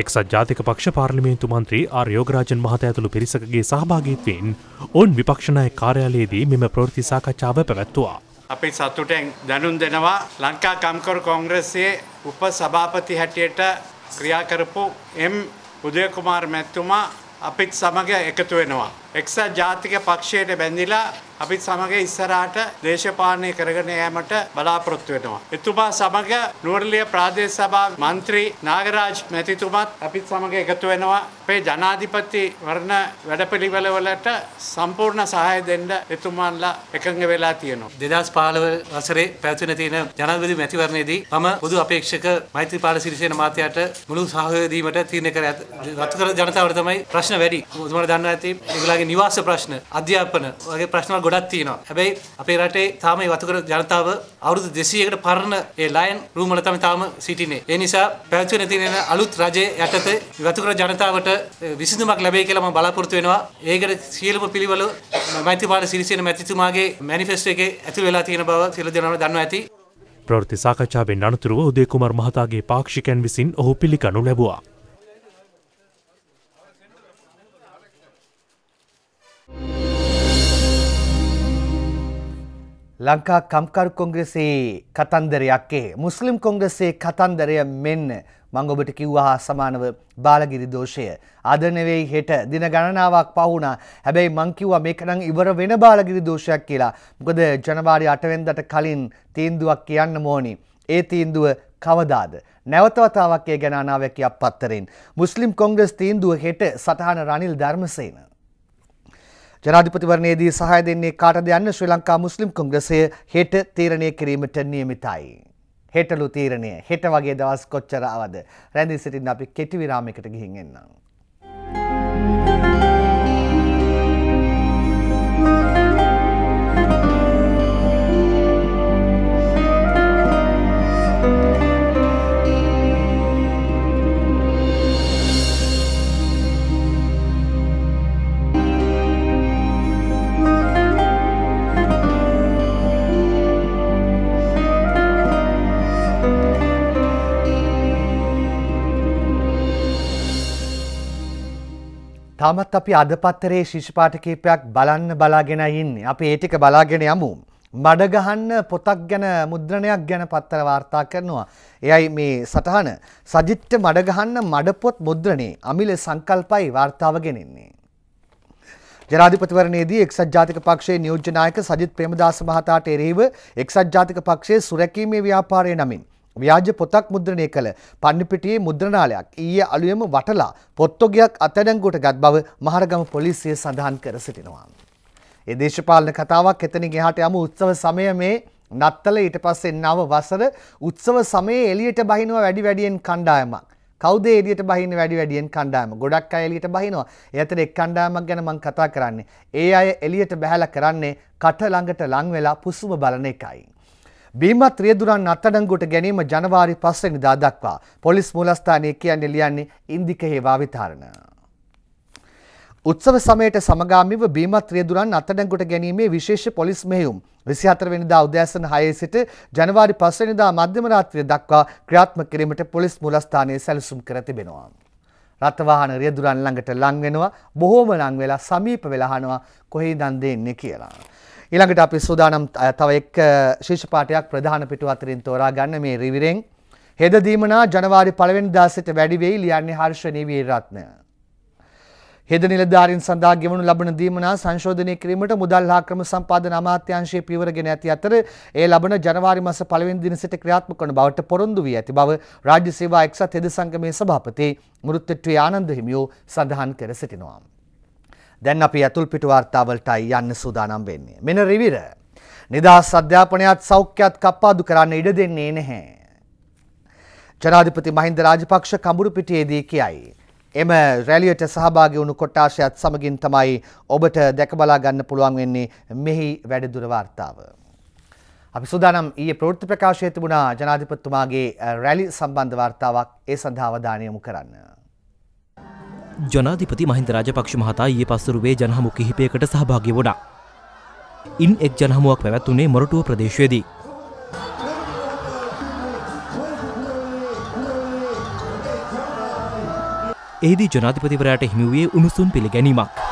එක්සත් ජාතික පක්ෂ පාර්ලිමේන්තු මන්ත්‍රී ආර්යෝගරාජන් මහත ඇතුළු පිරිසකගේ සහභාගීත්වයෙන් ඔවුන් විපක්ෂණය කාර්යාලයේදී මෙම ප්‍රෘති සාකච්ඡාව පැවැත්තුවා. අපි සතුටෙන් දැනුම් දෙනවා ලංකා කම්කරු කොංග්‍රසයේ උපසභාපති හැටියට ක්‍රියා කරපු එම් උදයකුමාර් මැතිතුමා අපිත් සමග එකතු වෙනවා. එක්සත් ජාතික පක්ෂයට බැඳිලා අපිත් සමග ඉස්සරහට දේශපාලනය කරගෙන යෑමට බලාපොරොත්තු වෙනවා. එතුමා සමග නුවරළිය ප්‍රාදේශ සභා මන්ත්‍රී නාගරාජ් මැතිතුමත් අපිත් සමග එකතු වෙනවා. අපේ ජනාධිපති වර්ණ වැඩපිළිවෙල වලට සම්පූර්ණ සහාය දෙන්න එතුමාන්ලා එකඟ වෙලා තියෙනවා. 2015 වසරේ පැවතුන තියෙන ජනාධිපති මැතිවරණයේදී මම පොදු අපේක්ෂක මෛත්‍රීපාල සිරිසේන මහත්තයාට මුළු සහයෝගය දීමට තීරණය කර ඇත. රත්කර ජනතාවට තමයි ප්‍රශ්න වැඩි. ඔබතුමාලා දන්නවා ඇති ඒගොල්ලන්ගේ නිවාස ප්‍රශ්න, අධ්‍යාපන වගේ ප්‍රශ්න ගොඩක් තියෙනවා. හැබැයි අපේ රටේ තාම මේ වතුකර ජනතාව අවුරුදු 200කට පරණ ඒ ලයන් රූම් වල තමයි තාම සිටින්නේ. ඒ නිසා පැවති වෙන තියෙන අලුත් රජය යටතේ වතුකර ජනතාවට විසඳුමක් ලැබෙයි කියලා මම බලාපොරොත්තු වෙනවා. ඒකට සියලුම පිළිවෙල මෛත්‍රීපාල සිරිසේන මැතිතුමාගේ මැනිෆෙස්ටෝ එකේ ඇතුළු වෙලා තියෙන බව සියලු දෙනාම දන්නවා ඇති. ප්‍රවෘති සාකච්ඡාවෙන් අනතුරුව උදේකුමර් මහතාගේ පාක්ෂිකයන් විසින් ඔහු පිළිගනු ලැබවා. ලංකා කම්කරු කොංග්‍රසේ කතන්දරයක්කේ මුස්ලිම් කොංග්‍රසේ කතන්දරය මෙන්න මං ඔබට කිව්වා සමානව බාලගිරි දෝෂය. අද නෙවෙයි හෙට දින ගණනාවක් පහුණා. හැබැයි මං කිව්වා මේකනම් ඉවර වෙන බාලගිරි දෝෂයක් කියලා. මොකද ජනවාරි 8 වෙනිදාට කලින් තීන්දුවක් කියන්න ඕනි. ඒ තීන්දුව කවදාද නැවතවතාවක් ඒ ගැන අනාවැකියක් පත්තරෙන් මුස්ලිම් කොංග්‍රස් තීන්දුව හෙට සටහන රනිල් ධර්මසේන ජනාධිපතිවරණයේදී සහය දෙන්නේ කාටද යන්න ශ්‍රී ලංකා මුස්ලිම් කොංග්‍රසය හෙට තීරණය කිරීමට නියමිතයි. හෙටලු තීරණය හෙට වගේ දවස් කොච්චර අවද රැඳී සිටින්න අපි කෙටි විරාමයකට ගිහින් එන්නම්. තාමත් අපි අදපත්තරේ ශිෂ්පාට කීපයක් බලන්න බලාගෙන ඉන්නේ. අපි ඒ ටික බලාගෙන යමු. මඩගහන්න පොතක් ගැන මුද්‍රණයක් ගැන පත්තර වාර්තා කරනවා. එයයි මේ සටහන. සජිත්ට මඩගහන්න මඩපොත් මුද්‍රණේ අමිල සංකල්පයි වාර්තාව ගෙනෙන්නේ. ජනාධිපතිවරණයේදී එක්සත් ජාතික පක්ෂයේ නියෝජ්‍ය නායක සජිත් ප්‍රේමදාස මහතාට එරෙහිව එක්සත් ජාතික පක්ෂයේ සුරැකීමේ ව්‍යාපාරය නමින් ව්‍යාජ පොතක් මුද්‍රණය කළ පන්නිපිටියේ මුද්‍රණාලයක් ඊයේ අලුයම වටලා පොත්තොගයක් අත්අඩංගුවට ගත් බව මහරගම පොලිසිය සඳහන් කර සිටිනවා. ඒ දේශපාලන කතාවක් එතනින් එහාට යමු උත්සව සමය මේ නත්තල ඊට පස්සේ නව වසර උත්සව සමයේ එළියට බහිනවා වැඩි වැඩියෙන් කණ්ඩායමක්. කවුද එළියට බහින්න වැඩි වැඩියෙන් කණ්ඩායම? ගොඩක් අය එළියට බහිනවා. ඒ අතර එක් කණ්ඩායමක් ගැන මම කතා කරන්නේ. ඒ අය එළියට බහැලා කරන්නේ කට ළඟට ලං වෙලා පුසුම බලන එකයි. බීමත් රියදුරන් අත්අඩංගුවට ගැනීම ජනවාරි 5 වෙනිදා දක්වා පොලිස් මූලස්ථානයේ කියන්නේ ලියන්නේ ඉන්දික හේවා විතාරණ. උත්සව සමයට සමගාමීව බීමත් රියදුරන් අත්අඩංගුවට ගැනීමේ විශේෂ පොලිස් මෙහෙයුම් 24 වෙනිදා උදෑසන 6 සිට ජනවාරි 5 වෙනිදා මධ්‍යම රාත්‍රිය දක්වා ක්‍රියාත්මක කිරීමට පොලිස් මූලස්ථානයේ සැලසුම් කර තිබෙනවා. රථවාහන රියදුරන් ළඟට ලං වෙනවා බොහෝම ලං වෙලා සමීප වෙලා අහනවා කොහේ ඉඳන් දෙන්නේ කියලා. ඊළඟට අපි සූදානම් තව එක් ශීර්ෂ පාඨයක් ප්‍රධාන පිටු අතරින් තෝරා ගන්න මේ රිවිරෙන් හෙද දීමනා ජනවාරි 1 වෙනිදා සිට වැඩි වෙයි ලියන්නේ හර්ෂණී වීරරත්න. හෙද නිලධාරීන් සඳහා ගෙවනු ලබන දීමනා සංශෝධනය කිරීමට මුදල් හා ක්‍රම සම්පාදන අමාත්‍යාංශයේ පියවරගෙන ඇති අතර ඒ ලබන ජනවාරි මාස පළවෙනි දින සිට ක්‍රියාත්මක වන බවට පොරොන්දු වී ඇති බව රාජ්‍ය සේවා එක්සත් හෙද සංගමේ සභාපති මුරුත්ට්ටුවේ ආනන්ද හිමියෝ සඳහන් කර සිටිනවා. දැන් අපි ඇතුල් පිටු වාර්තාවලටයි යන්න සූදානම් වෙන්නේ. මෙන රිවිර නිදහස් අධ්‍යාපනයත් සෞඛ්‍යත් කප්පාදු කරන්න ඉඩ දෙන්නේ නැහැ. ජනාධිපති මහින්ද රාජපක්ෂ කඹුරු පිටියේදී කියයි. එම රැලියට සහභාගී වුණු කොට්ටාශයත් සමගින් තමයි ඔබට දැකබලා ගන්න පුළුවන් වෙන්නේ මෙහි වැඩිදුර වාර්තාව. අපි සූදානම් ඊයේ ප්‍රවෘත්ති ප්‍රකාශය තිබුණා ජනාධිපතිතුමාගේ රැලි සම්බන්ධ වාර්තාවක් ඒ සඳහා අවධානය යොමු කරන්න. ජනාධිපති මහින්ද රාජපක්ෂ මහතා ඊයේ පස්වරුවේ ජනහමු කිහිපයකට සහභාගී වුණා. ඉන් එක් ජනහමුවක් පැවැත්වුණේ මොරටුව ප්‍රදේශයේදී. එහිදී ජනාධිපතිවරයාට හිමි වූයේ උණුසුම් පිළිගැනීමක්.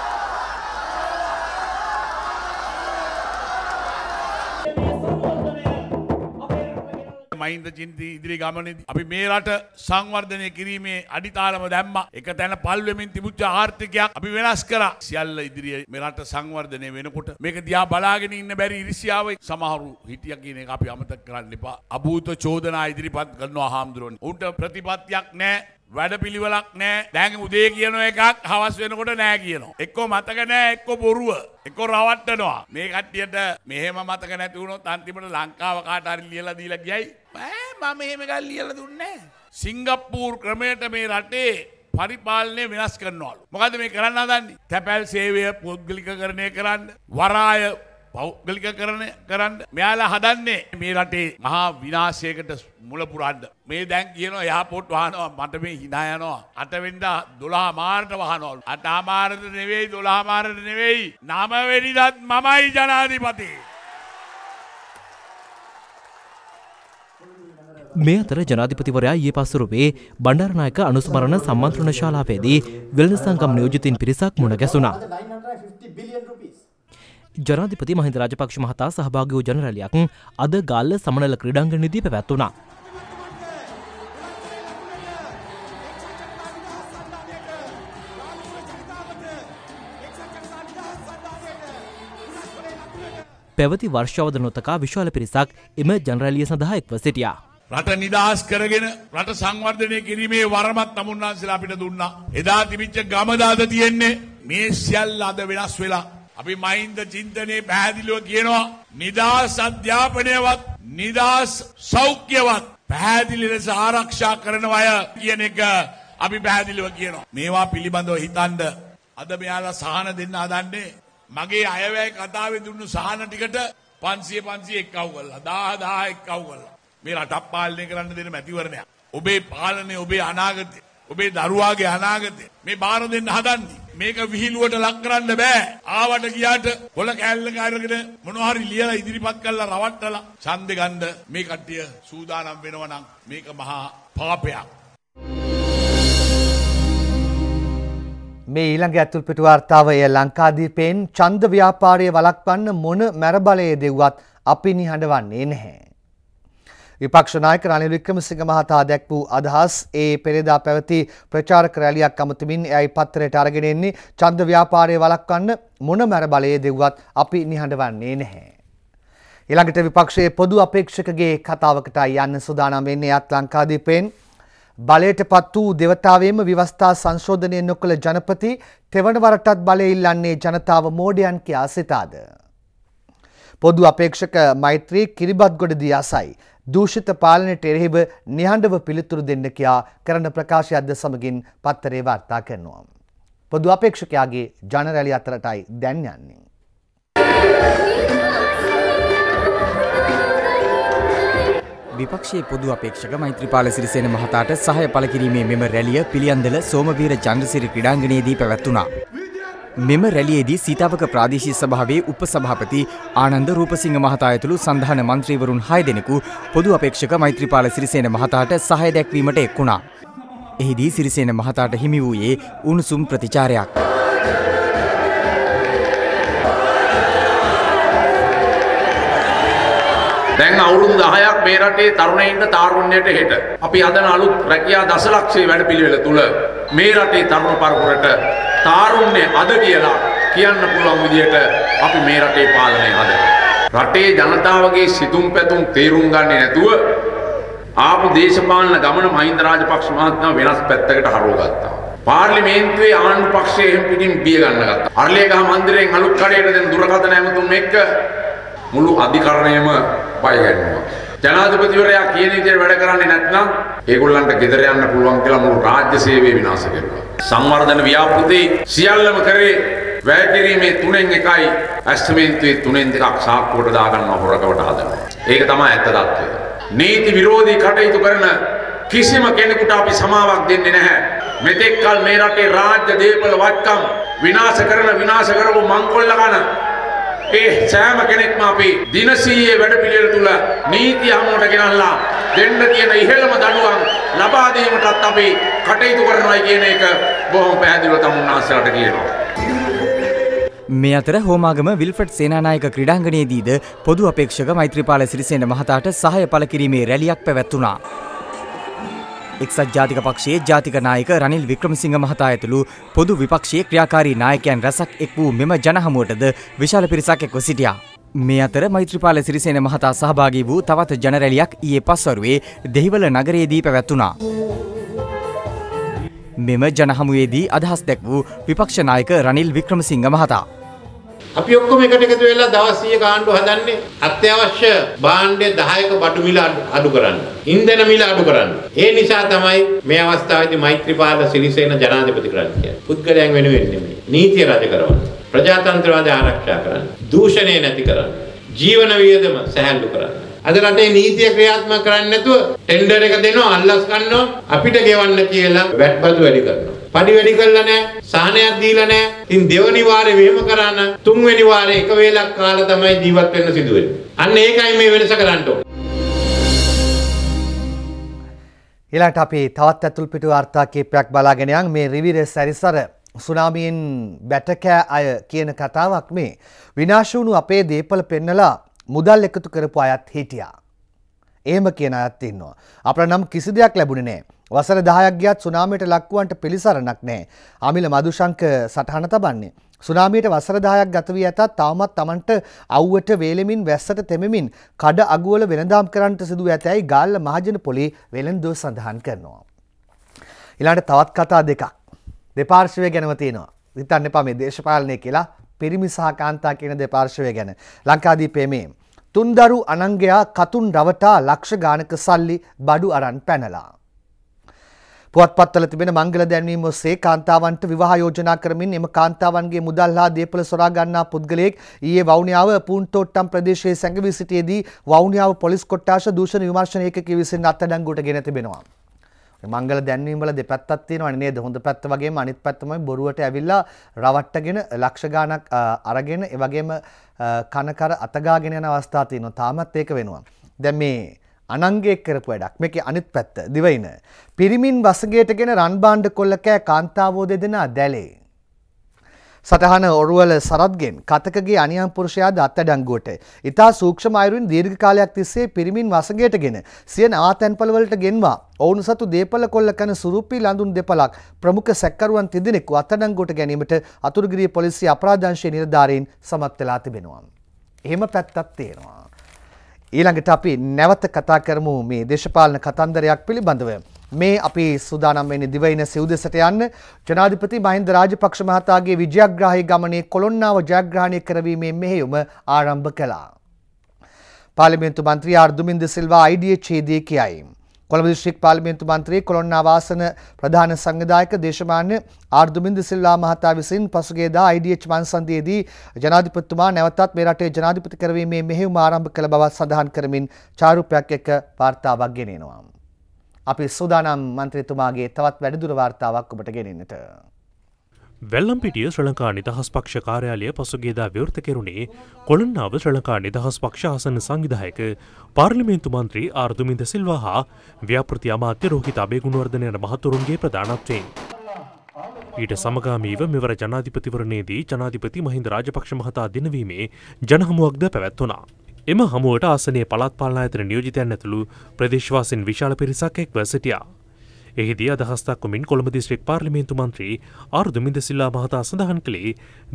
මහින්ද චින්ති ඉදිරි ගමනේදී අපි මේ රට සංවර්ධනය කිරීමේ අඩිතාලම දැම්මා. එක තැන පල්වෙමින් තිබුච්ච ආර්ථිකයක් අපි වෙනස් කරා. සියල්ල ඉදිරියේ මේ රට සංවර්ධනය වෙනකොට මේක දිහා බලාගෙන ඉන්න බැරි ඉරිසියාවයි සමහරු හිටියා කියන එක අපි අමතක කරන්න එපා. අභූත චෝදනා ඉදිරිපත් කරනවා හාමුදුරනේ. උන්ට ප්‍රතිපත්තියක් නැහැ. වැඩ පිළිවලක් නෑ දැන් උදේ කියන එකක් හවස් වෙනකොට නෑ කියනවා. එක්කෝ මතක නෑ එක්කෝ බොරුව. එක්කෝ රවට්ටනවා. මේ කට්ටියට මෙහෙම මතක නැති වුණොත් අන්තිමට ලංකාව කාට හරි ලියලා දීලා ගියයි. ඈ මම මෙහෙම ගල් ලියලා දුන්නේ සිංගප්පූර් ක්‍රමයට මේ රටේ පරිපාලනය වෙනස් කරනවලු. මොකද මේ කරන්න හදන්නේ? තැපැල් සේවය පුද්ගලික කරණය කරන්න, වරාය පෞගලික කරන කරන්න මෙයාලා හදන්නේ මේ රටේ මහා විනාශයකට මුලපුරන්ඩ. මේ දැන් කියන යාපොට් වහනවා මට මේ හිනායනවා. අටවෙන්ඩා දොලා මාර්ට වහනොල්. අටාමාරත නෙවෙයි දොලාමාරට නෙවෙයි. නමවෙනිදත් මමයි ජනාධිපති. මේ අතර ජනාධිපතිවරයා ඊයේ පසුරුවේ බණ්ඩාරනායක අනුස්මරණ සම්මන්ත්‍රණ ශාලාවේදී වෙළඳ සංගම් නියෝජිතින් පිරිසක් මුණ ගැසුණා. ජනාධිපති මහින්ද රාජපක්ෂ මහතා සහභාගියෝ ජනරැලියක් අද ගල්ල සමනල ක්‍රඩංගනිදී පැවැත්වුණා. පැවති වර්ෂාවද නොතකා විශාල පිරිසක් එම ජනරැලිය සඳහා එක්ව සිටියා. රට නිදහස් කරගෙන රට සංවර්ධනය කිරීමේ වරමත් තමුන්නාන්සලා අපිට දුන්නා. එදා තිබිච්ච ගමදාද තියෙන්නේ මේ සියල්ල අද වෙනස් වෙලා අපි මහින්ද චින්තනයේ පැහැදිලිව කියනවා නිදාස් අධ්‍යාපනයවත් නිදාස් සෞඛ්‍යවත් පැහැදිලි ලෙස ආරක්ෂා කරන අය කියන එක අපි පැහැදිලිව කියනවා. මේවා පිළිබඳව හිතනද අද මෙයාලා සහන දෙන්න හදන්නේ මගේ අයවැය කතාවේ දුන්නු සහන ටිකට 500 500 එක්කව කරලා 1000 1000 එක්කව කරලා මේ රටක් පාලනය කරන්න දෙන මැතිවරණයක්. ඔබේ පාලනේ ඔබේ අනාගතය ඔබේ දරුවාගේ අනාගතය මේ බාර දෙන්න හදන්නේ. මේක විහිළුවට ලක් කරන්න බෑ. ආවට ගියාට කොළ කෑල්ලක අරගෙන මොනවා හරි ලියලා ඉදිරිපත් කරලා රවට්ටලා ඡන්දෙ ගන්න මේ කට්ටිය සූදානම් වෙනවා නම් මේක මහා පාපයක්. මේ ඊළඟ ඇතුල්පිට වාර්තාවය ලංකාදීපයෙන් ඡන්ද ව්‍යාපාරයේ වළක්වන්න මොන මැරබලයේ දෙව්වත් අපි නිහඬවන්නේ නැහැ. විපක්ෂ නායක රනිල් වික්‍රමසිංහ මහතා දැක් වූ අදහස් ඒ පෙරේදා පැවති ප්‍රචාරක රැලියක් අමතමින් එයයි පත්තරයට අරගෙන එන්නේ ඡන්ද ව්‍යාපාරය වළක්වන්න මොනම අර බලයේ දෙව්වත් අපි නිහඬවන්නේ නැහැ. ඊළඟට විපක්ෂයේ පොදු අපේක්ෂකගේ කතාවකට යන්න සූදානම් වෙන්නේ අත් ලංකාදීපෙන් බලයට පත් වූ දෙවතාවේම විවස්ථා සංශෝධනය නොකළ ජනපති තෙවන වරටත් බලය ඉල්ලන්නේ ජනතාව මෝඩයන් කියා සිතාද. පොදු අපේක්ෂක මෛත්‍රී කිරිබත්ගොඩ දී අසයි. දූෂිත පාලනයට එරෙහිව නිහඬව පිළිතුරු දෙන්න කියා කරන ප්‍රකාශයක්ද සමගින් පත්තරේ වාර්තා කරනවා. පොදු අපේක්ෂකයාගේ ජනරැලි අතරටයි දැන් යන්නේ. විපක්ෂයේ පොදු අපේක්ෂක මෛත්‍රීපාල සිරිසේන මහතාට සහය පළ කිරීමේ මෙම රැළිය පිළියන්දල සෝමවීර චන්ද්‍රසිරි ක්‍රීඩාංගණයේදී පැවැත්වුණා. මෙම රැලියේදී සීතාවක ප්‍රාදේශීය සභාවේ උපසභාපති ආනන්ද රූපසිංහ මහතා ඇතුළු සන්ධාන මන්ත්‍රීවරුන් 6 දෙනෙකු පොදු අපේක්ෂක මෛත්‍රීපාල සිරිසේන මහතාට සහාය දැක්වීමට එක් වුණා. එහිදී සිරිසේන මහතාට හිමි වූයේ උණුසුම් ප්‍රතිචාරයක්. දැන් අවුරුදු 10ක් මේ රටේ තරුණයින්ට තාරුණ්‍යයට හෙට අපි අදන අලුත් රැකියා දසලක්ෂයේ වැඩපිළිවෙල තුල මේ රටේ තරුණ පරපුරට තාරුණ්‍ය අද කියලා කියන්න පුළුවන් විදියට අපි මේ රටේ පාලනය අද. රටේ ජනතාවගේ සිතුම් පැතුම් තේරුම් ගන්නේ නැතුව ආපු දේශපාලන ගමන මහින්ද රාජපක්ෂ මහත්මයා වෙනස් පැත්තකට හරව ගත්තා. පාර්ලිමේන්තුවේ ආණ්ඩු පක්ෂයේ එහෙම පිටින් බිය ගන්න ගත්තා. අරලේගහ මන්දිරයෙන් අලුත් කඩේට දැන් දුරකථන ඇමතුම් එක්ක මුළු අධිකරණයම බය ගැන්වුවා. ජනාධිපතිවරයා කියන විදිහට වැඩ කරන්නේ නැත්නම් ඒගොල්ලන්ට ගෙදර යන්න පුළුවන් කියලා මුළු රාජ්‍ය සේවය විනාශ කරුවා. සංවර්ධන ව්‍යාපෘති සියල්ලම කරේ වැය කිරීමේ තුනෙන් එකයි ඇස්තමේන්තුවේ තුනෙන් දෙකක් සාක්කුවට දාගන්න හොරකවට හදනවා. ඒක තමයි ඇත්ත தত্ত্বය. නීති විරෝධී කටයුතු කරන කිසිම කෙනෙකුට අපි සමාවක් දෙන්නේ නැහැ. මෙතෙක් කල මේ රටේ රාජ්‍ය දේපල වත්කම් විනාශ කරන විනාශ කරපු මංකොල්ල ගන්න ඒ සෑම කෙනෙක්ම අපි දිනසීයේ වැඩපිළිවෙල තුල නීති හමුවට ගෙනල්ලා දෙන්න තියෙන ඉහළම දඩුවම් ලබා දීමටත් අපි කටයුතු කරනවා කියන එක බොහොම පැහැදිලිව තමුන්නාසලට කියනවා. මේ අතර හෝමාගම විල්ෆට් සේනානායක ක්‍රීඩාංගණයේදීද පොදු අපේක්ෂක මෛත්‍රීපාල සිරිසේන මහතාට සහාය පළ කිරීමේ රැලියක් පැවැත්වුණා. එක්සත් ජාතික පක්ෂයේ ජාතික නායක රනිල් වික්‍රමසිංහ මහතා ඇතුළු පොදු විපක්ෂයේ ක්‍රියාකාරී නායකයන් රැසක් එක් වූ මෙම ජනහමුවටද විශාල පිරිසක් එක්ව සිටියා. මේ අතර මෛත්‍රපාල සිරිසේන මහතා සහභාගී වූ තවත් ජනරැලියක් ඊයේ පස්වරුවේ දෙහිවල නගරයේදී පැවැත්වුණා. මෙම ජනහමුවේදී අදහස් දැක් වූ විපක්ෂනායක රනිල් වික්‍රමසිංහ මහතා. අපි ඔක්කොම එකට එකතු වෙලා දවස් 100 කාණ්ඩු හදන්නේ අත්‍යවශ්‍ය භාණ්ඩයේ 10ක බඩු මිල අඩු කරන්න. ඉන්ධන මිල අඩු කරන්න. ඒ නිසා තමයි මේ අවස්ථාවේදී මෛත්‍රීපාල සිරිසේන ජනාධිපති කරන්නේ කියන්නේ. පුද්ගලයන් වෙනුවෙන් නෙමෙයි. නීතිය රජ කරවන්න. ප්‍රජාතන්ත්‍රවාදය ආරක්ෂා කරන්න. දූෂණය නැති කරන්න. ජීවන වියදම සැහැල්ලු කරන්න. අද රටේ නීතිය ක්‍රියාත්මක කරන්නේ නැතුව ටෙන්ඩර් එක දෙනවා අල්ලස් ගන්නවා අපිට ගෙවන්න කියලා වැට්බදු වැඩි කරනවා. පඩි වැඩි කළා නැහැ, සාහනයක් දීලා නැහැ. ඉතින් දෙවනි වාරේ මෙහෙම කරා නම් තුන්වෙනි වාරේ එක වේලක් කාලා තමයි ජීවත් වෙන්න සිදු වෙන්නේ. අන්න ඒකයි මේ වෙනස කරන්න ඕනේ. ඊළඟට අපි තවත් ඇතුල් පිටු වාර්තා කීපයක් බලාගෙන යන් මේ රිවිර සැරිසර සුනාමියෙන් බැටකෑ අය කියන කතාවක් මේ විනාශ වුණු අපේ දේපල පෙන්නලා මුදල් එකතු කරපු අයත් හිටියා. එහෙම කියන අයත් ඉන්නවා. අපට නම් කිසි දෙයක් ලැබුණේ නැහැ. වසර දහයක් ගියත් සුනාමියට ලක්වුවන්ට පිළිසරණක් නෑ. අමිල මදුශංක සටහන තබන්නේ. සුනාමියට වසර දහයක් ගතවී ඇතත් තවමත් තමන්ට අව්වට වේලෙමින් වැස්සට තෙමමින් කඩ අගුවල වෙනදාම් කරන්නට සිදුව ඇතැයි ගාල්ල මහජන පොලි වෙළෙන්දෝ සඳහන් කරනවා. ඉලාට තවත් කතා දෙකක්. දෙපාර්ශවය ගැනවතිනවා. ඉතන්න එපා මේ දේශපාලනය කියලා පිරිමි සහ කාන්තා කියන දෙපාර්ශවය ගැන ලංකාදීපේ මේ. තුන්දරු අනංගයා කතුන් රවටා ලක්ෂ ගානක සල්ලි බඩු අරන් පැනලා. පුවත්පත්වල තිබෙන මංගල දැන්වීම ඔස්සේ කාන්තාවන්ට විවාහ යෝජනා කරමින් එම කාන්තාවන්ගේ මුදල් හා දේපල සොරා ගන්නා පුද්ගලයෙක් ඊයේ වවුනියාව පූන්ටෝට්ටම් ප්‍රදේශයේ සැඟවී සිටියේදී වවුනියාව පොලිස් කොට්ටාශ දූෂණ විමර්ශනයකකී විසින් අත්අඩංගුවට ගෙන තිබෙනවා. මංගල දැන්වීම වල දෙපැත්තක් තියෙනවනේ නේද? හොඳ පැත්ත වගේම අනිත් පැත්තමයි බොරුවට ඇවිල්ලා රවට්ටගෙන ලක්ෂ ගාණක් අරගෙන ඒ වගේම කනකර අතගාගෙන යන අවස්ථා තියෙනවා. තාමත් ඒක වෙනවා. දැන් මේ අනංගේ කරපු වැඩක් මේක අනිත් පැත්ත දිවයින. පිරිමින් වසගේටගෙන රන්බාණ්ඩ කොල්ලකෑ කාන්තාවෝ දෙදෙනා දැලේ. සටහන ඔරුවල සරත්ගෙන් කතකගේ අනියම් පුරුෂයාද අත්අඩංගුවට. ඉතා සූක්ෂම අයුරින් දීර්ඝ කාලයක් තිස්සේ පිරිමින් වසගේටගෙන සිය නාතැන්පළවලට ගෙන්වා ඔවුන් සතු දේපල කොල්ල කන සුරුප්පි ලඳුන් දෙපළක් ප්‍රමුඛ සැකකරුවන් තිදෙනෙකු අත්අඩංගුවට ගැනීමට අතුරුගිරිය පොලිසිය අපරාධංශයේ නිලධාරීන් සමත් වෙලා තිබෙනවා. එහෙම පැත්තක් තියෙනවා. ඊළඟට අපි නැවත කතා කරමු මේ දේශපාලන කතන්දරයක් පිළිබඳව. මේ අපි සූදානම් වෙන්නේ දිවයින සිව්දෙසට යන්න ජනාධිපති මහින්ද රාජපක්ෂ මහතාගේ විජයග්‍රාහී ගමනේ කොළොන්නාව ජයග්‍රහණය කරවීමේ මෙහෙයුම ආරම්භ කළා. පාර්ලිමේන්තු මන්ත්‍රී ආර් දුමින්ද සිල්වා IDH ඡේදයේ කියයි. කොළඹ දිස්ත්‍රික් පාර්ලිමේන්තු මන්ත්‍රී කොළොන්නා වාසන ප්‍රධාන සංවිධායක දේශමාන්‍ය ආර්දුමින්ද සිල්වා මහතා විසින් පසුගියදා IDH මන්සන්දියේදී ජනාධිපතිතුමා නැවතත් මේ රටේ ජනාධිපති කරවීමේ මෙහෙයුම ආරම්භ කළ බව සඳහන් කරමින් චාරුපයක් එක්ක වාර්තාවක් ගෙනෙනවා. අපි සූදානම් මන්ත්‍රීතුමාගේ තවත් වැඩිදුර වාර්තාවක් ඔබට ගෙනෙන්නට. වැල්ලම්පිටිය ශ්‍ර ලංකා නිදහස් පක්ෂ කාර්යාලය පසුගේදා විවෘත කෙරුණේ කොළන්නාව ශ්‍ර ලංකා නිදහස් පක්ෂ ආසන සංවිධායක පාර්ලිමේන්තු මන්ත්‍රී ආර්දුමින්ද සිල්වා හා ව්‍යාපෘති අමාත්‍ය රෝහිත අබේගුණවර්ධනයන මහතුරුන්ගේ ප්‍රධානත්වයෙන්. ඊට සමගාමීව මෙවර ජනාධිපතිවරණයේදී ජනාධිපති මහින්ද රාජපක්ෂ මහතා දිනවීමේ ජනහමුවක්ද පැවැත්වනා. එම හමුවට ආසනයේ පළත් පාලනායතන නියෝජිතයන් ඇතුළු ප්‍රදේශවාසෙන් විශාල පිරිසක් එක්ව සිටියා. එහිදී අදහස්තක් වමින් කොළඹ දිස්ත්‍රික් පාර්ලිමේන්තු මන්ත්‍රී ආර්දුමින්ද සිල්ලා මහතා සඳහන් කළේ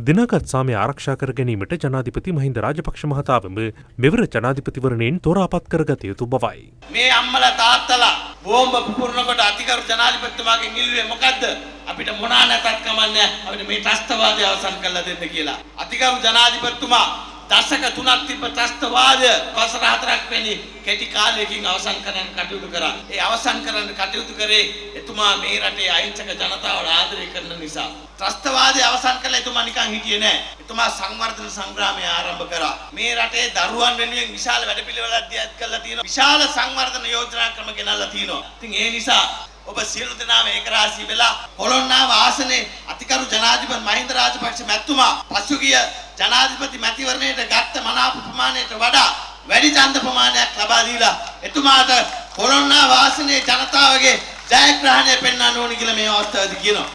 දිනකත් සාමය ආරක්ෂා කර ගැනීමට ජනාධිපති මහින්ද රාජපක්ෂ මහතාවම මෙවර ජනාධිපතිවරණයෙන් තොරාපත් කරගත යුතු බවයි. මේ අම්මල තාත්තලා බෝම්බ පුපුරනකොට අතිකරු ජනාධිපතිතුමාගෙන් ඉල්ලුවේ මොකද්ද? අපිට මොනා නැතත් කමන්නේ අපිට මේ ත්‍රස්තවාදය අවසන් කරලා දෙන්න කියලා. අතිකරු ජනාධිපතිතුමා දශක තුනක් තිබ්බ ත්‍රස්තවාද වසර හතරක් වැනි කෙටි කාලයකින් අවසන් කරන්න කටයුතු කරා. ඒ අවසන් කරන්න කටයුතු කරේ එතුමා මේ රටේ අහිංසක ජනතාවට ආදරය කරන නිසා. ත්‍රස්තවාදය අවසන් කළා එතුමා නිකන් හිටියේ නෑ. එතුමා සංවර්ධන සංග්‍රාමය ආරම්භ කරා. මේ රටේ දරුවන් වෙනුවෙන් විශාල වැඩපිළිවෙලක් දියත් කළා තියෙනවා. විශාල සංවර්ධන යෝජනා ක්‍රම ගෙනල්ලා තියෙනවා. ඉතින් ඒ නිසා ඔබ සියලු දෙනාම ඒකරාශී වෙලා කොළොන්නාව ආසනේ අතිකරු ජනාධිපති මහින්ද රාජපක්ෂ මැතිතුමා පසුගිය ජනාධිපති මැතිවරණයට ගත්ත මනාප ප්‍රමාණයට වඩා වැඩි ඡන්ද ප්‍රමාණයක් ලබා දීලා එතුමාට කොළොන්නාව ආසනේ ජනතාවගේ ජයග්‍රහණය පෙන්වන්න ඕනි කියලා මේ අවස්ථාවේදී කියනවා.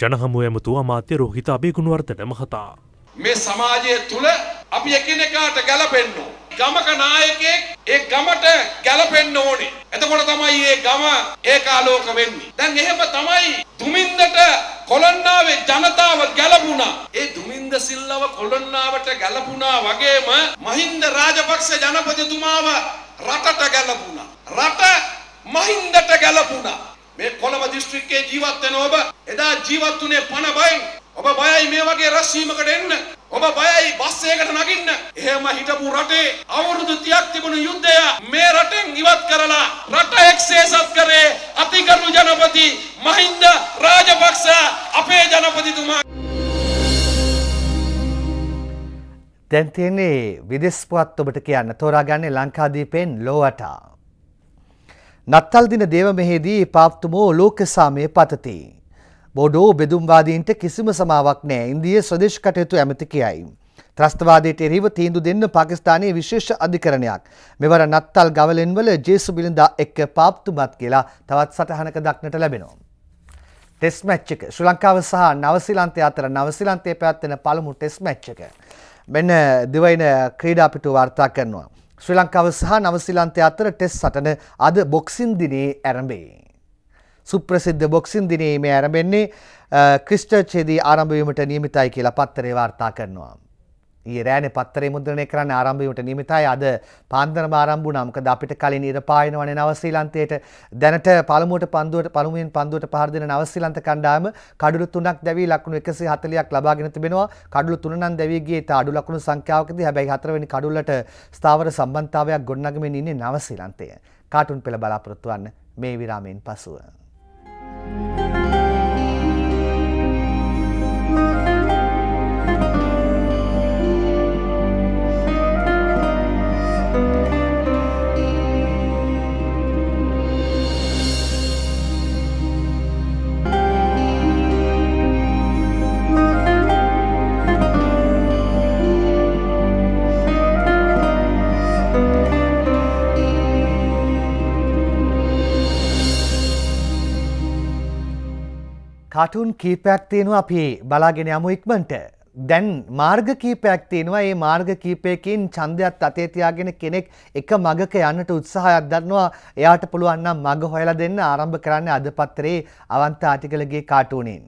ජනහමුව ඇමතු අමාත්‍ය රෝහිත අබේගුණවර්ධන මහතා මේ සමාජය තුල අපි එකිනෙකාට ගැලපෙන්න ඕන ගමක නායකයෙක් ඒ ගමට ගැලපෙන්න ඕනේ. එතකොට තමයි මේ ගම ඒකාලෝක වෙන්නේ. දැන් එහෙම තමයි දුමින්දට කොළන්නාවේ ජනතාව ගැලපුණා. ඒ දුමින්ද සිල්ලව කොළන්නාවට ගැලපුණා වගේම මහින්ද රාජපක්ෂ ජනපතිතුමාව රටට ගැලපුණා. රට මහින්දට ගැලපුණා. මේ කොළඹ දිස්ත්‍රික්කයේ ජීවත් වෙන ඔබ එදා ජීවත් වුණේ පණ බයෙන් ඔබ බයයි මේ වගේ රැස්වීමකට එන්න. ඔබ බයයි බස් එකකට නගින්න. එහෙම හිටපු රටේ අවුරුදු 30ක් තිබුණු යුද්ධය මේ රටෙන් ඉවත් කරලා රට එක්සේසත් කරේ අතිගරු ජනපති මහින්ද රාජපක්ෂ අපේ ජනපතිතුමා. දැන් තියෙන්නේ විදෙස් පුවත් ඔබට කියන්න තෝරාගන්නේ ලංකාදීපෙන් ලෝවටා. නත්තල් දින දේව මෙහිදී පාප්තුමෝ ලෝකසාමයේ පතති. බෝඩෝ බෙදුම්වාදීන්ට කිසිම සමාවක් නෑ ඉන්දිය ස්වදේශ කටයුතු ඇමති කියයි. ත්‍රස්තවාදයට එරහිව තීන්දු දෙන්න පාකිස්ානයේ විශේෂ අධිකරණයක් මෙවර නත්තල් ගවලෙන්වල ජේසු බිලිඳා එක්ක පාප්තුමත් කියලා තවත් සටහනක දක්නට ලැබෙනවා. ටෙස් මැච්චක ශ්‍ර ලංකාව සහ නවසිලන්තය අතර නවසිලන්තය පැත්වෙන පළමු ටෙස් මැච්චක. මෙන්න දිවයින ක්‍රීඩාපිටු වාර්තා කරනවා. ශ්‍රී ලංකාව සහ නවසිලන්තය අතර ටෙස් සටන අද බොක්සින් දිනේ ඇරඹේ. සුප්‍රසිද්ධ බොක්සින් දිනේ මේ ඇරඹෙන්නේ ක්‍රිස්ටර්ච්චේදී ආරම්භවීමට නියමිතයි කියලා පත්තරේ වාර්තා කරනවා. ඊයේ රෑනේ පත්තරේ මුද්‍රණය කරන්න ආරම්භවීමට නියමිතයි. අද පාන්දරම ආරම්භ වුණා. මොකද අපිට කලින් ඉර පායනවනේ නව ශ්‍රී ලංකේට දැනට පළමුවට පන්දුවට පළමුවෙන් පන්දුවට පහර දෙන නව ශ්‍රී ලංක කණ්ඩායම කඩළු තුනක් දැවී ලකුණු 140ක් ලබාගෙන තිබෙනවා. කඩළු තුන නම් දැවී ගියේ තා අඩු ලකුණු සංඛ්‍යාවකදී. හැබැයි හතරවෙනි කඩුල්ලට ස්ථාවර සම්බන්ධතාවයක් ගොඩනගමින් ඉන්නේ නව ශ්‍රී ලංකය. කාටුන් පෙළ බලාපොරොත්තු වන්න මේ විරාමයෙන් පසුව. කටුන් කීපයක් තියෙනවා අපි බලාගෙන යමු ඉක්මනට. දැන් මාර්ග කීපයක් තියෙනවා ඒ මාර්ග කීපයකින් ඡන්දයත් අතේ තියාගෙන කෙනෙක් එක මගක යන්නට උත්සාහයක් දරනවා එයාට පුළුවන් නම් මග හොයලා දෙන්න ආරම්භ කරන්න අද පත්‍රයේ අවන්ත ආටිකලගේ කාටුනෙන්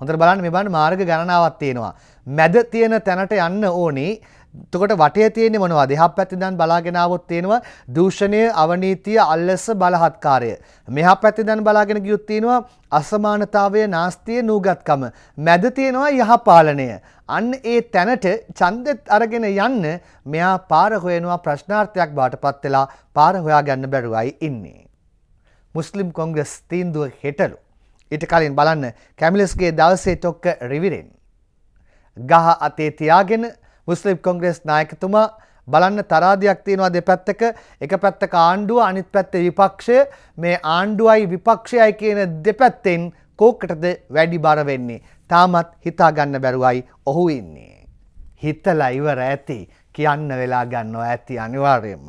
හොඳට බලන්න මේ බලන්න මාර්ග ගණනාවක් තියෙනවා මැද තියෙන තැනට යන්න ඕනේ එතකොට වටේ තියෙන්නේ මොනවද? එහා පැත්තේ ඉඳන් බලාගෙන આવොත් තියෙනවා දූෂණය, අවනීතිය, අල්ලස, බලහත්කාරය. මෙහා පැත්තේ ඉඳන් බලාගෙන ගියොත් තියෙනවා අසමානතාවය, නාස්තිය, නූගත්කම. මැද තියෙනවා යහපාලනය. අන්න ඒ තැනට ඡන්දෙත් අරගෙන යන්න මෙයා පාර හොයනවා ප්‍රශ්නාර්ථයක් බාටපත් වෙලා පාර හොයාගන්න බැරුවයි ඉන්නේ. මුස්ලිම් කොංග්‍රස් තීන්දුව හෙටලු. ඊට කලින් බලන්න කැමිලස්ගේ දවසේ තොක්ක රිවිරෙන්. ගහ අතේ තියාගෙන මුස්ලිම් කොංග්‍රස් නායකතුමා බලන්න තරාදයක් තියෙනවා දෙපැත්තක එක පැත්තක ආණ්ඩුව අනිත් පැත්තේ විපක්ෂය මේ ආණ්ඩුවයි විපක්ෂයයි කියන දෙපැත්තෙන් කෝකටද වැඩි බර වෙන්නේ. තාමත් හිතාගන්න බැරුවයි ඔහු ඉන්නේ. හිතලා ඉවර ඇති කියන්න වෙලා ගන්නවා ඇති අනිවාර්යයෙන්ම.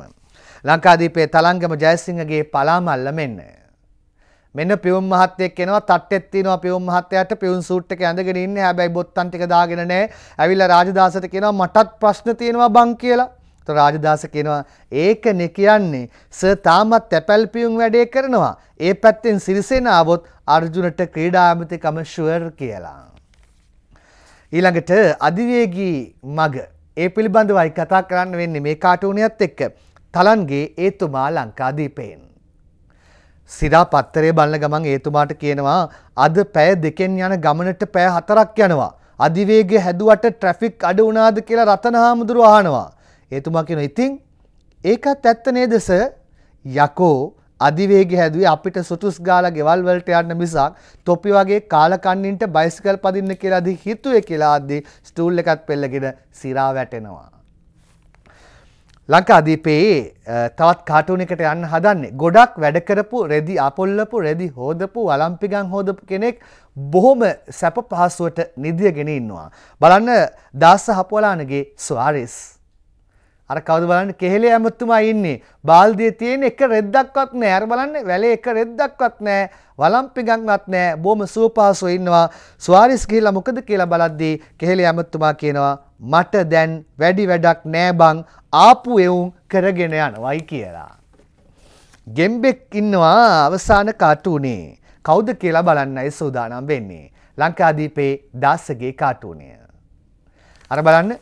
ලංකාදීපේ තලංගම ජයසිංහගේ පලාමල්ල මෙන්න. මෙන්න පියුම් මහත්තයෙක් එනවා තට්ටෙත් තිනවා පියුම් මහත්තයාට පියුම් සූට් එක ඇඳගෙන ඉන්නේ හැබැයි බොත්තම් ටික දාගෙන නැහැ. ඇවිල්ලා රාජදාසට කියනවා මටත් ප්‍රශ්න තියෙනවා බං කියලා. එතකොට රාජදාස කියනවා ඒකනේ කියන්නේ සර් තාමත් තැපැල් පියුම් වැඩේ කරනවා. ඒ පැත්තෙන් සිරිසේන ආවොත් අර්ජුනට ක්‍රීඩා ඇමතිකම ෂුවර් කියලා. ඊළඟට අධිවේගී මග ඒ පිළිබඳවයි කතා කරන්න වෙන්නේ මේ කාටුනියත් එක්ක. තලන්ගේ ඒතුමා ලංකාදීපයෙන් සිරා පත්තරේ බලන ගමන් ඒතුමාට කියනවා අද පැය දෙකෙන් යන ගමනට පැය හතරක් යනවා. අධිවේගය හැදුවට ට්‍රැෆික් අඩු වුණාද කියලා රතන හාමුදුරුව අහනවා. ඒතුමා කියනවා ඉතින් ඒකත් ඇත්ත නේද සර්? යකෝ අධිවේගය හැදුවේ අපිට සුටුස් ගාලා ගෙවල් වලට යන්න මිසක් තොපි වගේ කාලකන්ණින්ට බයිසිකල් පදින්න කියලාදී හිතුවේ කියලාදී ස්ටූල් එකක් පෙල්ලගෙන සිරා වැටෙනවා. ලංකාදීපයේ තවත් කාටුනකට යන්න හදන්නේ ගොඩක් වැඩකරපු රෙදි අපොල්ලපු රෙදි හෝදපු වලම්පිගං හෝදපු කෙනෙක් බොහොම සැප පහසුවට නිදියගෙන ඉන්නවා. බලන්න දාස්ස හපොලානගේ ස්වාරිස්. අර කවද බලන්න කෙහෙලේ ඇමතුමා ඉන්නේ බාල්දිය තියෙන එක රෙද්දක්වත් නෑ අර බලන්න වැලේ එක රෙද්දක්වත් නෑ වළම්පිඟක්වත් නැහැ. බොහොම සුවපහසුව ඉන්නවා. ස්වාරිස් ගිහිල්ලා මොකද කියලා බලද්දී කෙහෙලි ඇමතුමා කියනවා මට දැන් වැඩි වැඩක් නෑ බං ආපු එවුන් කරගෙන යනවයි කියලා. ගෙම්බෙක් ඉන්නවා අවසාන කාටුනේ. කවුද කියලා බලන්නයි සූදානම් වෙන්නේ. ලංකාදීපේ දාසගේ කාටුනය. අර බලන්න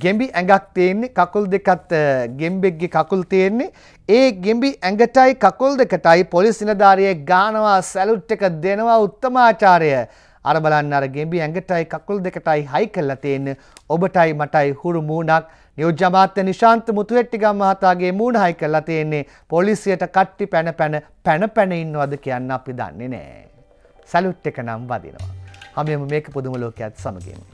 ගෙඹි ඇඟක් තියෙන්නේ කකුල් දෙකත් ගෙම්බෙක්ගේ කකුල් තියෙන්නේ ඒ ගෙඹි ඇඟටයි කකුල් දෙකටයි පොලිස් නිලධාරියෙක් ගානවා සැලුට් එක දෙනවා උත්තමාචාරය අර බලන්න අර ගෙඹි ඇඟටයි කකුල් දෙකටයි හයි කරලා තියෙන්නේ ඔබටයි මටයි හුරු මූණක් නියෝජ්‍ය අමාත්‍ය නිශාන්ත මුතුහෙට්ටිගම් මහතාගේ මූණ හයි කරලා තියෙන්නේ පොලිසියට කට්ටි පැන පැන පැන පැන ඉන්නවද කියන්න අපි දන්නේ නැහැ සැලුට් එක නම් වදිනවා හැමෝම මේක පුදුම ලෝකයක් සමගින්